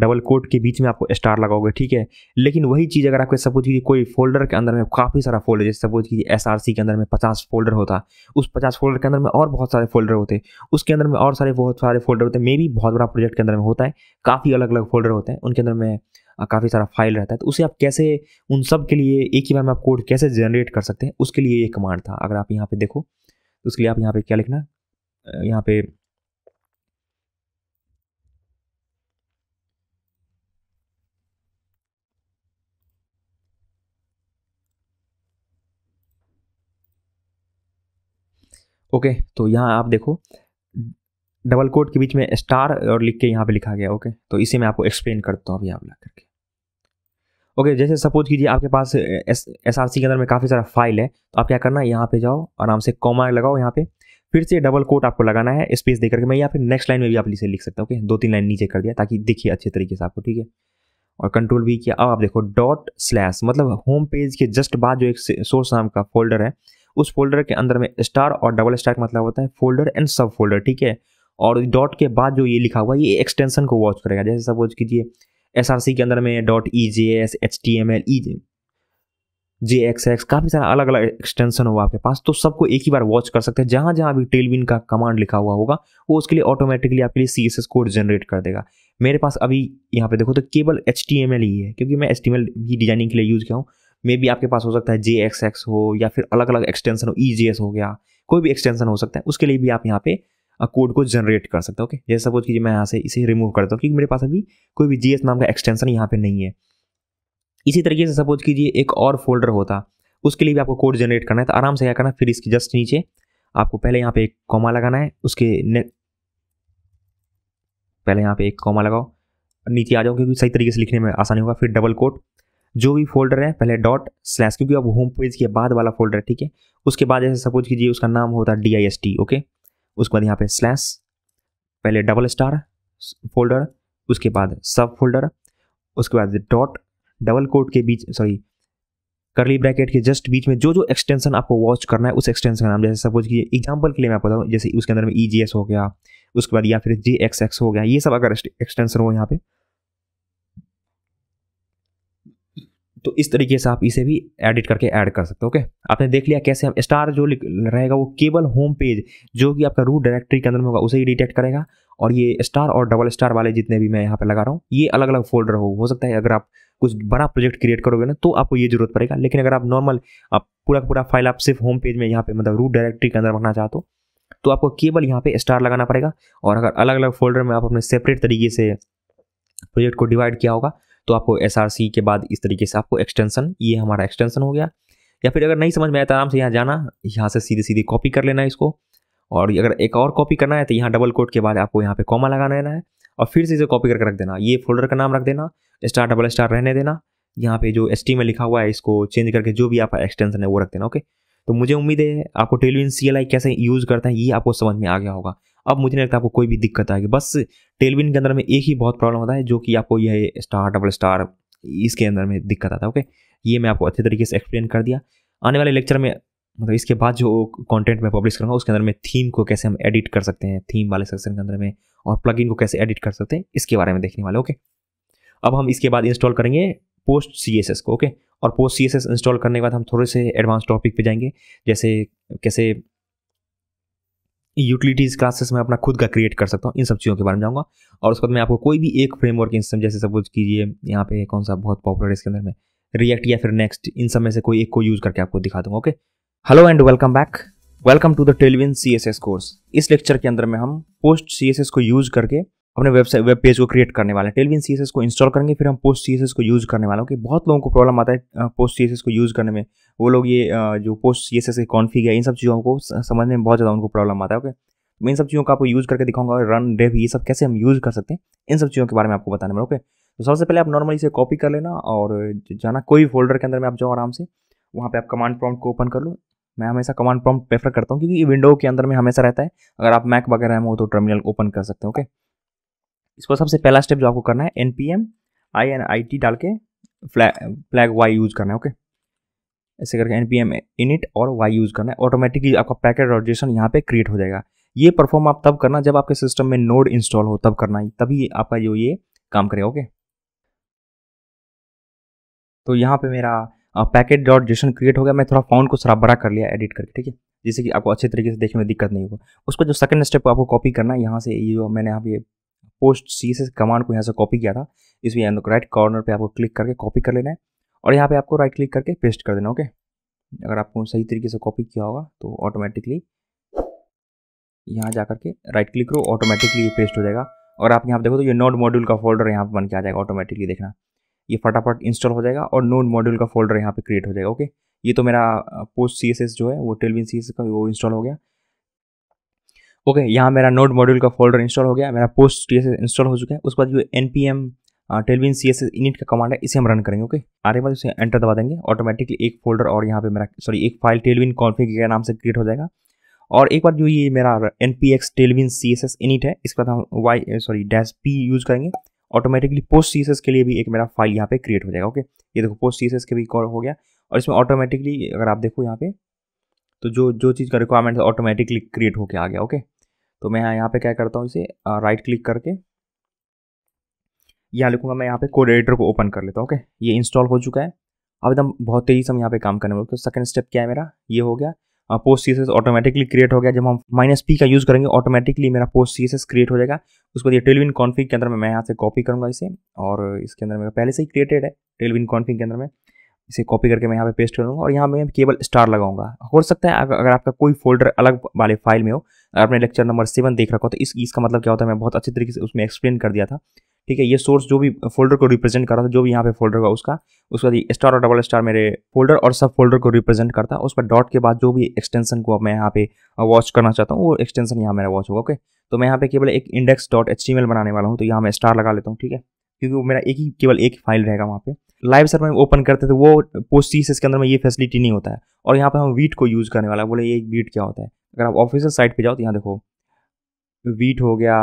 डबल कोड के बीच में आपको स्टार लगाओगे ठीक है लेकिन वही चीज़ अगर आपके सपोज कीजिए कोई फोल्डर के अंदर में काफ़ी सारा फोल्डर जैसे सपोज कीजिए एस के अंदर में पचास फोल्डर होता उस पचास फोल्डर के अंदर में और बहुत सारे फोल्डर होते उसके अंदर में और सारे बहुत सारे फोल्डर होते मे भी बहुत बड़ा प्रोजेक्ट के अंदर में होता है काफ़ी अलग अलग फोल्डर होते हैं उनके अंदर में काफ़ी सारा फाइल रहता है तो उसे आप कैसे उन सब के लिए एक ही बार में आप कोड कैसे जनरेट कर सकते हैं उसके लिए ये कमांड था अगर आप यहाँ पर देखो तो उसके लिए आप यहाँ पे क्या लिखना यहाँ पे ओके तो यहाँ आप देखो डबल कोट के बीच में स्टार और लिख के यहाँ पे लिखा गया ओके तो इसे मैं आपको एक्सप्लेन करता हूँ अभी आप ला करके ओके जैसे सपोज कीजिए आपके पास एस एस आर सी के अंदर में काफ़ी सारा फाइल है तो आप क्या करना है यहाँ पे जाओ आराम से कॉमा लगाओ यहाँ पे फिर से डबल कोट आपको लगाना है स्पेस देकर के मैं यहाँ पे नेक्स्ट लाइन में भी आप इसे लिख सकते हूँ ओके दो तीन लाइन नीचे कर दिया ताकि दिखिए अच्छे तरीके से आपको ठीक है और कंट्रोल भी किया अब आप देखो डॉट स्लैश मतलब होम पेज के जस्ट बाद जो एक सोर्स नाम का फोल्डर है उस फोल्डर के अंदर में स्टार और डबल स्टार का मतलब होता है फोल्डर एंड सब फोल्डर ठीक है और डॉट के बाद जो ये लिखा हुआ है ये एक्सटेंशन को वॉच करेगा जैसे सपोज कीजिए एस के अंदर में dot E J S H T M L E J X X काफ़ी सारा अलग अलग एक्सटेंशन होगा आपके पास तो सबको एक ही बार वॉच कर सकते हैं जहाँ जहाँ अभी टेलविन का कमांड लिखा हुआ होगा वो उसके लिए ऑटोमेटिकली आपके लिए C S S code generate कर देगा मेरे पास अभी यहाँ पे देखो तो केवल एच टी एम एल ही है क्योंकि मैं एच टी एम एल ही डिजाइनिंग के लिए यूज़ किया हूँ मे बी आपके पास हो सकता है जे एक्स एक्स हो या फिर अलग अलग एक्सटेंशन हो ई जे एस हो गया कोई भी एक्सटेंशन हो सकता है उसके लिए भी आप यहाँ पे कोड को जनरेट कर सकता है ओके जैसे सपोज कीजिए मैं यहाँ से इसे रिमूव करता हूँ क्योंकि मेरे पास अभी कोई भी जी नाम का एक्सटेंसन यहाँ पर नहीं है इसी तरीके से सपोज कीजिए एक और फोल्डर होता उसके लिए भी आपको कोड जनरेट करना है तो आराम से क्या करना फिर इसके जस्ट नीचे आपको पहले यहाँ पे एक कॉमा लगाना है उसके ने पहले यहाँ पे एक कॉमा लगाओ नीचे आ जाओ क्योंकि सही तरीके से लिखने में आसानी होगा फिर डबल कोट जो भी फोल्डर है पहले डॉट स्लैश क्योंकि अब होम पेज के बाद वाला फोल्डर है ठीक है उसके बाद जैसे सपोज कीजिए उसका नाम होता है D I S T okay उसके बाद यहाँ पे स्लैश पहले डबल स्टार फोल्डर उसके बाद सब फोल्डर उसके बाद डॉट डबल कोट के बीच सॉरी करली ब्रैकेट के जस्ट बीच में जो जो एक्सटेंशन आपको वॉच करना है उस एक्सटेंशन का नाम जैसे सपोज कि एग्जाम्पल के लिए मैं बताऊँ जैसे उसके अंदर में ई e हो गया उसके बाद या फिर जे हो गया ये सब अगर एक्सटेंशन हो यहाँ पे तो इस तरीके से आप इसे भी एडिट करके ऐड कर सकते हो ओके आपने देख लिया कैसे हम स्टार जो रहेगा वो केवल होम पेज जो कि आपका रूट डायरेक्टरी के अंदर में होगा उसे ही डिटेक्ट करेगा और ये स्टार और डबल स्टार वाले जितने भी मैं यहाँ पे लगा रहा हूँ ये अलग अलग फोल्डर हो हो सकता है अगर आप कुछ बड़ा प्रोजेक्ट क्रिएट करोगे ना तो आपको ये जरूरत पड़ेगा लेकिन अगर आप नॉर्मल आप पूरा पूरा फाइल आप सिर्फ होम पेज में यहाँ पे मतलब रूट डायरेक्टरी के अंदर रखना चाहते हो तो आपको केवल यहाँ पे स्टार लगाना पड़ेगा और अगर अलग अलग फोल्डर में आप अपने सेपरेट तरीके से प्रोजेक्ट को डिवाइड किया होगा तो आपको एस के बाद इस तरीके से आपको एक्सटेंसन ये हमारा एक्सटेंसन हो गया या फिर अगर नहीं समझ में आया तो आराम से यहाँ जाना यहाँ से सीधे सीधे कॉपी कर लेना है इसको और अगर एक और कॉपी करना है तो यहाँ डबल कोट के बाद आपको यहाँ पे कॉमा लगा लेना है और फिर से इसे कॉपी करके रख देना ये फोल्डर का नाम रख देना स्टार डबल स्टार रहने देना यहाँ पे जो एस में लिखा हुआ है इसको चेंज करके जो भी आपका एक्सटेंसन है वो रख देना ओके तो मुझे उम्मीद है आपको टेलीविन सी कैसे यूज़ करता है ये आपको समझ में आ गया होगा अब मुझे नहीं लगता आपको कोई भी दिक्कत आएगी बस टेलविन के अंदर में एक ही बहुत प्रॉब्लम होता है जो कि आपको यह स्टार डबल स्टार इसके अंदर में दिक्कत आता है ओके ये मैं आपको अच्छे तरीके से एक्सप्लेन कर दिया आने वाले लेक्चर में मतलब इसके बाद जो कंटेंट मैं पब्लिश करूँगा उसके अंदर में थीम को कैसे हम एडिट कर सकते हैं थीम वाले सेक्शन के अंदर में और प्लगइन को कैसे एडिट कर सकते हैं इसके बारे में देखने वाले ओके अब हम इसके बाद इंस्टॉल करेंगे पोस्ट सी एस एस को ओके और post C S S install करने के बाद हम थोड़े से एडवांस टॉपिक पे जाएंगे जैसे कैसे यूटिलिटीज़ क्लासेस मैं अपना खुद का क्रिएट कर सकता हूँ इन सब चीज़ों के बारे में जाऊँगा और उसके बाद मैं आपको कोई भी एक फ्रेमवर्क सब जैसे सपोज कीजिए यहाँ पे कौन सा बहुत पॉपुलर है इसके अंदर में रिएक्ट या फिर नेक्स्ट इन सब में से कोई एक को यूज़ करके आपको दिखा दूँगा okay hello and welcome back welcome to the Tailwind C course इस लेक्चर के अंदर में हम पोस्ट सी को यूज़ करके अपने वेबसाइट वेब पेज को क्रिएट करने वाले हैं टेलविन सी को इंस्टॉल करेंगे फिर हम पोस्ट सीएसएस को यूज़ करने वाले हैं कि बहुत लोगों को प्रॉब्लम आता है पोस्ट सीएसएस को यूज़ करने में वो लोग ये जो पोस्ट सीएसएस के कॉन्फिग है इन सब चीज़ों को समझने में बहुत ज़्यादा उनको प्रॉब्लम आता है ओके मैं इन सब चीज़ों का आपको यूज़ करके दिखाऊंगा रन डेव ये सब कैसे हम यूज़ कर सकते हैं इन सब चीज़ों के बारे में आपको बताने में ओके तो सबसे पहले आप नॉर्मली इसे कॉपी कर लेना और जाना कोई फोल्डर के अंदर में आप जाओ आराम से वहाँ पर आप कमांड प्रॉम्प्ट को ओपन कर लो मैं हमेशा कमांड प्रॉम्प्ट प्रेफर करता हूँ क्योंकि विंडो के अंदर में हमेशा रहता है अगर आप मैक वगैरह में हो तो टर्मिनल ओपन कर सकते हैं ओके इसको सबसे पहला स्टेप जो आपको करना है N P M I N I T डाल के फ्लैग फ्लैग वाई यूज़ करना है ओके ऐसे करके एन पी एम इनिट और वाई यूज़ करना है ऑटोमेटिकली आपका पैकेट रजिस्ट्रेशन यहाँ पे क्रिएट हो जाएगा ये परफॉर्म आप तब करना जब आपके सिस्टम में नोड इंस्टॉल हो तब करना ही तभी आपका जो ये काम करेगा ओके तो यहाँ पे मेरा पैकेट डॉट जेशन क्रिएट हो गया मैं थोड़ा फाउंड को थोड़ा बड़ा कर लिया एडिट करके ठीक है जिससे कि आपको अच्छे तरीके से देखने में दिक्कत नहीं होगा उसको जो सेकंड स्टेप आपको कॉपी करना है यहाँ से ये जो मैंने यहाँ पे पोस्ट सी से कमांड को यहाँ से कॉपी किया था इसमें राइट कॉर्नर पर आपको क्लिक करके कॉपी कर लेना है और यहाँ पर आपको राइट क्लिक करके पेस्ट कर देना ओके अगर आपको सही तरीके से कॉपी किया होगा तो ऑटोमेटिकली यहाँ जा करके राइट क्लिक करो ऑटोमेटिकली ये पेस्ट हो जाएगा और आप यहाँ देखो तो ये नोट मॉड्यूल का फोल्डर यहाँ पे बन के आ जाएगा ऑटोमेटिकली देखना ये फटाफट इंस्टॉल हो जाएगा और नोट मॉड्यूल का फोल्डर यहाँ पे क्रिएट हो जाएगा ओके ये तो मेरा पोस्ट सी जो है वो टेलविन सी का वो इंस्टॉल हो गया ओके okay, यहाँ मेरा नोट मॉड्यूल का फोल्डर इंस्टॉल हो गया मेरा पोस्ट टी इंस्टॉल हो चुका है उसके बाद जो N P M Tailwind C S init का कमांड है इसे हम रन करेंगे ओके आने के बाद उसे एंटर दबा देंगे ऑटोमेटिकली एक फोल्डर और यहाँ पे मेरा सॉरी एक फाइल टेलविन कॉन्फिग के नाम से क्रिएट हो जाएगा और एक बार जो ये मेरा N P X Tailwind C S S init है इसके बाद हम Y sorry dash P use करेंगे automatically post C S S के लिए भी एक मेरा फाइल यहाँ पे क्रिएट हो जाएगा ओके ये देखो पोस्ट सी एस एस के भी हो गया और इसमें ऑटोमेटिकली अगर आप देखो यहाँ पे तो जो जो चीज़ का रिक्वायरमेंट है ऑटोमेटिकली क्रिएट होकर आ गया ओके तो मैं यहाँ पे क्या करता हूँ इसे राइट क्लिक करके यहाँ लिखूंगा मैं यहाँ पे कोड एडिटर को ओपन कर लेता हूँ ओके ये इंस्टॉल हो चुका है अब एकदम बहुत तेज़ी से हम यहाँ पे काम करने वाले तो सेकंड स्टेप क्या है मेरा ये हो गया पोस्ट सी ऑटोमेटिकली क्रिएट हो गया जब हम माइनस पी का यूज़ करेंगे ऑटोमेटिकली मेरा पोस्ट सी क्रिएट हो जाएगा उसके बाद ये टेलविन कॉन्फिग के अंदर मैं यहाँ से कॉपी करूँगा इसे और इसके अंदर मेरा पहले से ही क्रिएटेड है टेलविन कॉन्फिग के अंदर में इसे कॉपी करके मैं यहाँ पे पेस्ट करूँगा और यहाँ मैं केवल स्टार लगाऊंगा हो सकता है अगर आपका कोई फोल्डर अलग वाले फाइल में हो अगर आपने लेक्चर नंबर सेवन देख रखा हो तो इस इसका मतलब क्या होता है मैं बहुत अच्छे तरीके से उसमें एक्सप्लेन कर दिया था ठीक है ये सोर्स जो भी फोल्डर को रिप्रेजेंट कर रहा था जो भी यहाँ पे फोल्डर होगा उसका उसका बाद स्टार और डबल स्टार मेरे फोल्डर और सब फोल्डर को रिप्रेजेंट करता है उस पर डॉट के बाद जो भी एक्सटेंशन को मैं यहाँ पे वॉच करना चाहता हूँ वो एक्सटेंशन यहाँ मेरा वॉच होगा ओके तो मैं यहाँ पे केवल एक इंडेक्स डॉट एच बनाने वाला हूँ तो यहाँ मैं स्टार लगा लेता हूँ ठीक है क्योंकि वो मेरा एक ही केवल एक फाइल रहेगा वहाँ पर लाइव सर्वर में ओपन करते थे तो वो पोस्ट सीसेस के अंदर में ये फैसिलिटी नहीं होता है और यहाँ पर हम वीट को यूज़ करने वाला है बोले ये वीट क्या होता है अगर आप ऑफिशियल साइट पर जाओ तो यहाँ देखो वीट हो गया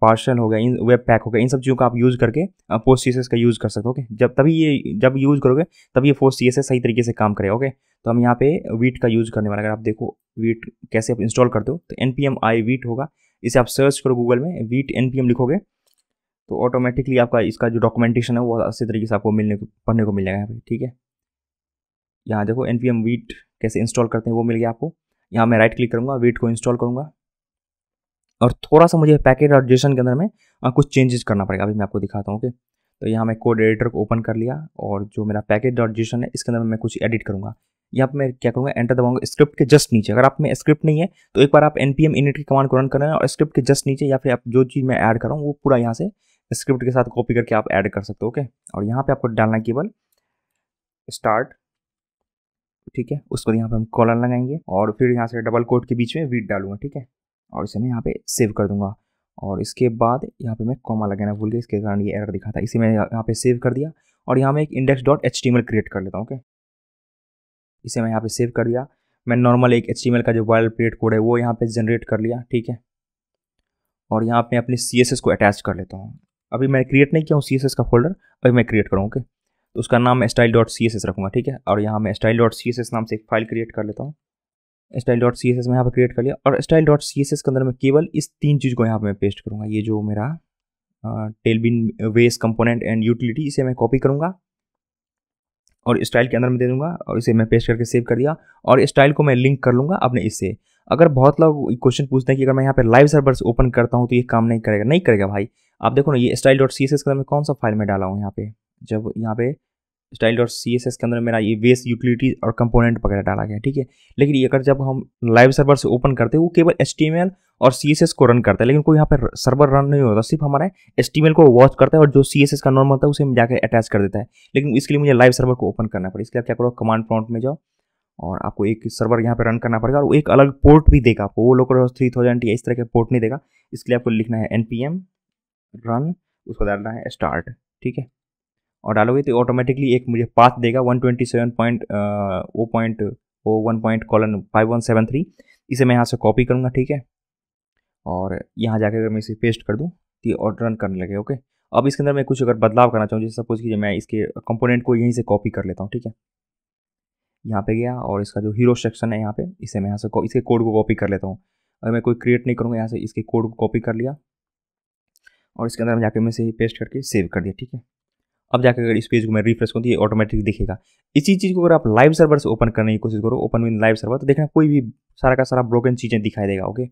पार्सल हो गया इन वेब पैक हो गया इन सब चीज़ों का आप यूज़ करके पोस्ट सी का यूज़ कर सकते हो ओके जब तभी ये जब यूज़ करोगे तभी ये पोस्ट सी सही तरीके से काम करेगा ओके तो हम यहाँ पे वीट का यूज़ करने वाला अगर आप देखो वीट कैसे आप इंस्टॉल करते हो तो N P M I Vite होगा इसे आप सर्च करो गूगल में वीट एन पी एम लिखोगे तो ऑटोमेटिकली आपका इसका जो डॉक्यूमेंटेशन है वो अच्छे तरीके से आपको मिलने को पढ़ने को मिल जाएगा यहाँ पर ठीक है यहाँ देखो एन पी एम वीट कैसे इंस्टॉल करते हैं वो मिल गया आपको यहाँ मैं राइट क्लिक करूँगा वीट को इंस्टॉल करूँगा और थोड़ा सा मुझे पैकेट और जेसन के अंदर में आ, कुछ चेंजेस करना पड़ेगा अभी मैं आपको दिखाता हूँ ओके तो यहाँ मैं कोड एडिटर को ओपन कर लिया और जो मेरा पैकेट डॉट जेसन है इसके अंदर मैं कुछ एडिट करूँगा यहाँ पर मैं क्या करूँगा एंटर दबाऊंगा स्क्रिप्ट के जस्ट नीचे अगर आप में स्क्रिप्ट नहीं है तो एक बार आप एन पी एम इनिट की कमांड को रन कर रहे हैं और स्क्रिप्ट के जस्ट नीचे या फिर आप जो चीज़ मैं ऐड कर रहा हूँ वो पूरा यहाँ से स्क्रिप्ट के साथ कॉपी करके आप ऐड कर सकते हो ओके और यहाँ पे आपको डालना केवल स्टार्ट ठीक है उसको यहाँ पे हम कॉलन लगाएंगे और फिर यहाँ से डबल कोट के बीच में वीट डालूंगा ठीक है और इसे मैं यहाँ पे सेव कर दूंगा और इसके बाद यहाँ पे मैं कॉमा लगाना भूल गया इसके कारण ये एरर दिखा था इसे मैं यहाँ पे सेव कर दिया और यहाँ मैं एक इंडेक्स डॉट एच क्रिएट कर लेता हूँ ओके इसे मैं यहाँ पे सेव कर दिया मैं नॉर्मल एक एच का जो वायरल प्लेट कोड है वो यहाँ पे जनरेट कर लिया ठीक है और यहाँ पे अपने सी को अटैच कर लेता हूँ अभी मैं क्रिएट नहीं किया हूँ सी का फोल्डर अभी मैं क्रिएट करूँ ओके तो उसका नाम मैं style dot C S S रखूँगा ठीक है और यहाँ मैं style dot C S S नाम से एक फाइल क्रिएट कर लेता हूँ style dot C S S मैं यहाँ पर क्रिएट कर लिया और style dot C S S के अंदर मैं केवल इस तीन चीज़ को यहाँ पर मैं पेस्ट करूँगा ये जो मेरा टेलबिन वेस कंपोनेंट एंड यूटिलिटी इसे मैं कॉपी करूँगा और स्टाइल के अंदर मैं दे दूँगा और इसे मैं पेस्ट करके सेव कर दिया और स्टाइल को मैं लिंक कर लूँगा अपने इससे अगर बहुत लोग क्वेश्चन पूछते हैं कि अगर मैं यहाँ पर लाइव सर्वर ओपन करता हूँ तो ये काम नहीं करेगा नहीं करेगा भाई आप देखो ना ये style dot C S S के अंदर कौन सा फाइल में डाला हूँ यहाँ पे जब यहाँ पे style dot C S S के अंदर मेरा ये वेस्ट यूटिलिटी और कंपोनेंट वगैरह डाला गया ठीक है लेकिन ये अगर जब हम लाइव सर्वर से ओपन करते हैं वो केवल एच टी एम एल और सी एस एस को रन करता है लेकिन कोई यहाँ पर सर्वर रन नहीं होता सिर्फ हमारा एच टी एम एल को वॉच करता है और जो सी एस एस का नॉर्मल होता है उसे हम जाकर अटैच कर देता है लेकिन इसके लिए मुझे लाइव सर्वर को ओपन करना पड़ेगा इसके लिए क्या करो कमांड प्रॉम्प्ट में जाओ और आपको एक सर्वर यहाँ पे रन करना पड़ेगा और एक अलग पोर्ट भी देगा आपको वो लोग थ्री थाउजेंड या इस तरह के पोर्ट नहीं देगा इसके लिए आपको लिखना है एन पी एम रन उसको डालना है स्टार्ट ठीक है और डालोगे तो ऑटोमेटिकली एक मुझे पाथ देगा वन ट्वेंटी सेवन पॉइंट वो point O one point colon five one seven three इसे मैं यहाँ से कॉपी करूँगा ठीक है और यहाँ जाकर अगर मैं इसे पेस्ट कर दूँ तो और रन करने लगे ओके अब इसके अंदर मैं कुछ अगर बदलाव करना चाहूँ जैसे सपोज कीजिए मैं इसके कंपोनेंट को यहीं से कॉपी कर लेता हूँ ठीक है यहाँ पे गया और इसका जो हीरो सेक्शन है यहाँ पे इसे मैं यहाँ से इसके कोड को कॉपी कर लेता हूँ अगर मैं कोई क्रिएट नहीं करूँगा यहाँ से इसके कोड को कॉपी कर लिया और इसके अंदर हम जाकर में से ही पेस्ट करके सेव कर दिया ठीक है अब जाकर अगर इस पेज को मैं रिफ्रेश करूँ तो ये ऑटोमेटिक दिखेगा इसी चीज़ को अगर आप लाइव सर्वर से ओपन करने की कोशिश करो ओपन विन लाइव सर्वर तो देखना कोई भी सारा का सारा ब्रोकन चीज़ें दिखाई देगा ओके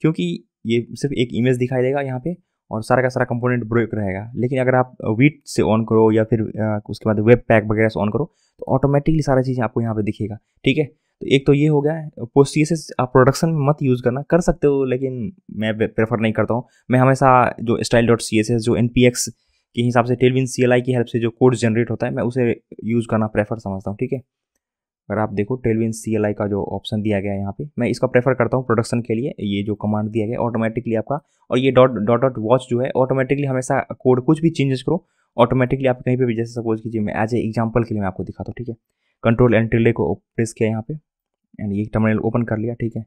क्योंकि ये सिर्फ एक इमेज दिखाई देगा यहाँ पे और सारा का सारा कंपोनेंट ब्रेक रहेगा लेकिन अगर आप वीट से ऑन करो या फिर उसके बाद वेब पैक वगैरह से ऑन करो तो ऑटोमेटिकली सारा चीज़ें आपको यहाँ पे दिखेगा ठीक है तो एक तो ये हो गया पोस्ट सीएसएस आप प्रोडक्शन में मत यूज़ करना कर सकते हो लेकिन मैं प्रेफर नहीं करता हूँ मैं हमेशा जो style dot C S S जो एन पी एक्स के हिसाब से टेलविन सी एल आई की हेल्प से जो कोड जनरेट होता है मैं उसे यूज़ करना प्रेफर समझता हूँ ठीक है अगर आप देखो टेलविन सी एल आई का जो ऑप्शन दिया गया है यहाँ पे मैं इसका प्रेफर करता हूँ प्रोडक्शन के लिए ये जो कमांड दिया गया ऑटोमेटिकली आपका और ये डॉट डॉट डॉट वॉच जो है ऑटोमेटिकली हमेशा कोड कुछ भी चेंजेस करो ऑटोमेटिकली आप कहीं पे भी जैसे सपोज कीजिए मैं एज ए एग्जाम्पल के लिए मैं आपको दिखाता हूँ ठीक है कंट्रोल एंड ले को प्रेस किया यहाँ पे एंड ये टर्मिनल ओपन कर लिया ठीक है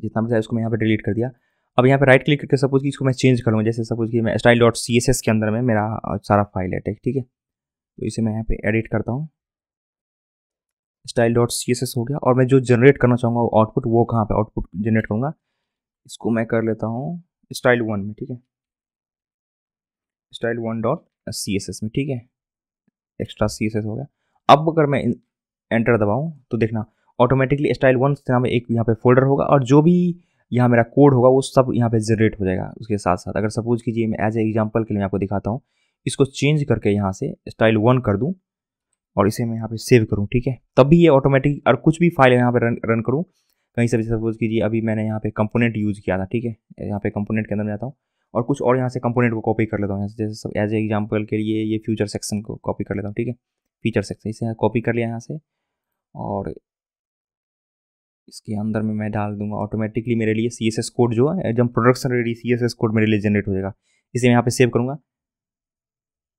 जितना भी था उसको मैं यहाँ पर डिलीट कर दिया अब यहाँ पर राइट क्लिक करके सपोज कि इसको मैं चेंज करूँगा जैसे सपोज कि मैं style dot C S S के अंदर में मेरा सारा फाइल है टेक ठीक है तो इसे मैं यहाँ पे एडिट करता हूँ style dot C S S हो गया और मैं जो जनरेट करना चाहूँगा आउटपुट वो कहाँ पे आउटपुट जनरेट करूँगा इसको मैं कर लेता हूँ स्टाइल वन में ठीक है style one dot C S S में ठीक है एक्स्ट्रा सी एस एस हो गया अब अगर मैं एंटर दबाऊँ तो देखना ऑटोमेटिकली स्टाइल वन नाम एक यहाँ पे फोल्डर होगा और जो भी यहाँ मेरा कोड होगा वो सब यहाँ पे जनरेट हो जाएगा उसके साथ साथ अगर सपोज़ कीजिए मैं एज ए एग्जाम्पल के लिए आपको दिखाता हूँ इसको चेंज करके यहाँ से स्टाइल वन कर दूँ और इसे मैं यहाँ पे सेव करूँ ठीक है तब भी ये ऑटोमेटिक और कुछ भी फाइल यहाँ पे रन रन करूँ कहीं से भी सपोज कीजिए अभी मैंने यहाँ पे कंपोनेंट यूज़ किया था ठीक है यहाँ पे कंपोनेंट के अंदर जाता हूँ और कुछ और यहाँ से कंपोनेंट को कॉपी कर लेता हूँ जैसे सब एज ए एग्जाम्पल के लिए ये फ्यूचर सेक्शन को कॉपी कर लेता हूँ ठीक है फीचर सेक्शन इसे कॉपी कर लिया यहाँ से और इसके अंदर में मैं डाल दूंगा ऑटोमेटिकली मेरे लिए सी एस एस कोड जो है जब production ready C S S code मेरे लिए जनरेट हो जाएगा इसे मैं यहाँ पे सेव करूँगा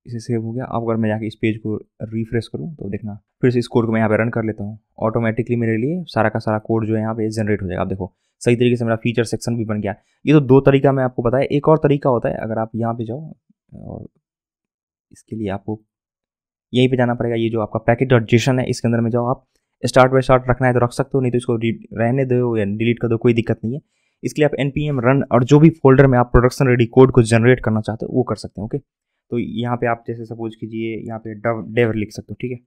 इसे सेव हो गया अब अगर मैं जाके इस पेज को रिफ्रेश करूँ तो देखना फिर से इस कोड को मैं यहाँ पे रन कर लेता हूँ ऑटोमेटिकली मेरे लिए सारा का सारा कोड जो है यहाँ पे जनरेट हो जाएगा आप देखो सही तरीके से मेरा फीचर सेक्शन भी बन गया ये तो दो तरीका मैं आपको बताया एक और तरीका होता है अगर आप यहाँ पे जाओ और इसके लिए आपको यहीं पे जाना पड़ेगा ये जो आपका पैकेट डॉट जेशन है इसके अंदर में जाओ आप स्टार्ट बाय स्टार्ट रखना है तो रख सकते हो नहीं तो इसको रहने दो या डिलीट कर दो कोई दिक्कत नहीं है इसके लिए आप एन पी एम रन और जो भी फोल्डर में आप प्रोडक्शन रेडी कोड को जनरेट करना चाहते हो वो कर सकते हैं ओके तो यहाँ पे आप जैसे सपोज कीजिए यहाँ पे डव डेव लिख सकते हो ठीक है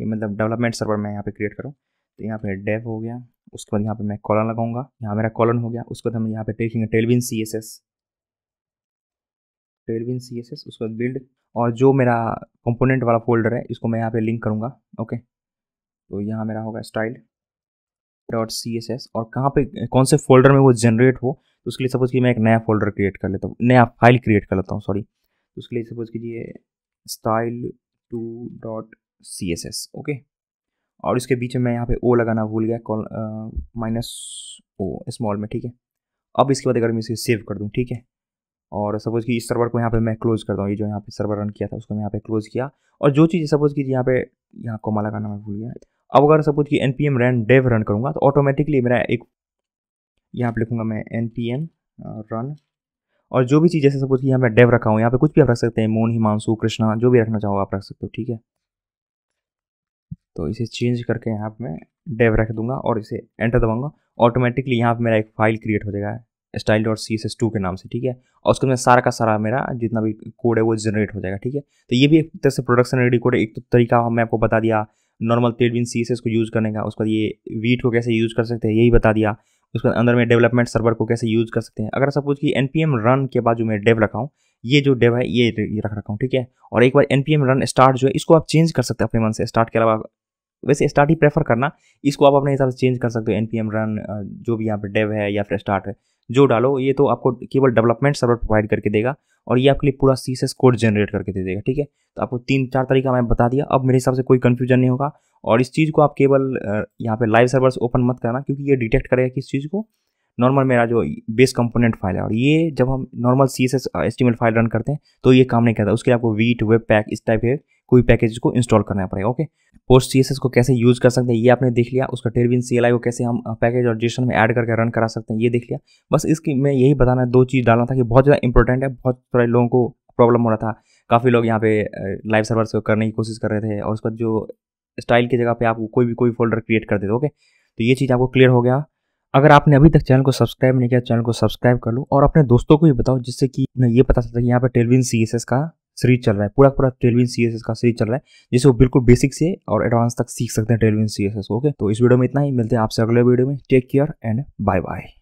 ये मतलब डेवलपमेंट सर्वर मैं यहाँ पे क्रिएट करूँ तो यहाँ पे डेव हो गया उसके बाद यहाँ पे मैं कॉलन लगाऊंगा यहाँ मेरा कॉलन हो गया उसके बाद हम यहाँ पे देखेंगे Tailwind C S S Tailwind C S S उसके बाद बिल्ड और जो मेरा कंपोनेंट वाला फोल्डर है इसको मैं यहाँ पे लिंक करूँगा ओके तो यहाँ मेरा होगा style dot C S S और कहाँ पे कौन से फोल्डर में वो जनरेट हो तो उसके लिए सपोज कि मैं एक नया फोल्डर क्रिएट कर लेता हूँ नया फाइल क्रिएट कर लेता हूँ सॉरी तो उसके लिए सपोज कीजिए style two dot C S S okay और इसके बीच में मैं यहाँ पे ओ लगाना भूल गया कॉल माइनस ओ स्मॉल में ठीक है अब इसके बाद अगर मैं इसे सेव कर दूँ ठीक है और सपोज कि इस सर्वर को यहाँ पे मैं क्लोज़ करता हूँ ये जो यहाँ पे सर्वर रन किया था उसको मैं यहाँ पे क्लोज़ किया और जो चीज़ सपोज कीजिए यहाँ पे यहाँ कोमा लगाना मैं भूल गया अब अगर सपोज कि N P M run dev run करूँगा तो ऑटोमेटिकली मेरा एक यहाँ पर लिखूँगा मैं एन पी एम रन और जो भी चीज़ जैसे सपोज कि यहाँ मैं डेव रखा हूँ यहाँ पे कुछ भी आप रख सकते हैं मोन हिमांशु कृष्णा जो भी रखना चाहो आप रख सकते हो ठीक है तो इसे चेंज करके यहाँ पे मैं डेव रख दूंगा और इसे एंटर दबाऊंगा ऑटोमेटिकली यहाँ पे मेरा एक फाइल क्रिएट हो जाएगा style dot C S S two के नाम से ठीक है और उसके अंदर सारा का सारा मेरा जितना भी कोड है वो जनरेट हो जाएगा ठीक है तो ये भी एक तरह से प्रोडक्शन रेडी कोड एक तो तरीका मैं आपको बता दिया नॉर्मल तेडविन सी से इसको यूज़ करने का उसके बाद ये वीट e को कैसे यूज़ कर सकते हैं यही बता दिया उसके अंदर में डेवलपमेंट सर्वर को कैसे यूज़ कर सकते हैं अगर सपोज कि एन रन के बाद जो मैं डेव रखा हूँ ये जो डेव है ये रख रखा हूँ ठीक है और एक बार एन रन स्टार्ट जो है इसको आप चेंज कर सकते हैं अपने मन से स्टार्ट के अलावा वैसे स्टार्ट ही प्रेफर करना इसको आप अपने हिसाब से चेंज कर सकते हो एन रन जो भी यहाँ पर डेव है या फिर स्टार्ट है जो डालो ये तो आपको केवल डेवलपमेंट सर्वर प्रोवाइड करके देगा और ये आपके लिए पूरा सी एस कोड जनरेट करके दे देगा ठीक है तो आपको तीन चार तरीका मैं बता दिया अब मेरे हिसाब से कोई कन्फ्यूजन नहीं होगा और इस चीज़ को आप केवल यहाँ पे लाइव सर्वर ओपन मत करना क्योंकि ये डिटेक्ट करेगा किस चीज़ को नॉर्मल मेरा जो बेस कंपोनेंट फाइल है और ये जब हम normal C S S file run करते हैं तो ये काम नहीं करता उसके लिए आपको वीट वेब पैक इस टाइप के कोई पैकेज को इंस्टॉल करना पड़ेगा ओके पोस्ट सी को कैसे यूज़ कर सकते हैं ये आपने देख लिया उसका टेरविन सी को कैसे हम पैकेज और जेशन में ऐड करके रन करा सकते हैं ये देख लिया बस इसकी मैं यही बताना दो चीज़ डालना था कि बहुत ज़्यादा इंपॉर्टेंट है बहुत सारे लोगों को प्रॉब्लम हो रहा था काफ़ी लोग यहाँ पे लाइव सर्वर से करने की कोशिश कर रहे थे और उसके बाद जो स्टाइल की जगह पे आप कोई भी कोई फोल्डर क्रिएट कर देते ओके तो ये चीज़ आपको क्लियर हो गया अगर आपने अभी तक चैनल को सब्सक्राइब नहीं किया चैनल को सब्सक्राइब कर लो और अपने दोस्तों को भी बताओ जिससे कि उन्हें ये पता चलता है कि यहाँ पर टेलविन सी का सीरीज चल रहा है पूरा पूरा टेलविन सी का सीरीज चल रहा है जिसे वो बिल्कुल बेसिक से और एडवांस तक सीख सकते हैं टेलविन सी ओके तो इस वीडियो में इतना ही मिलते हैं आपसे अगले वीडियो में take care and bye bye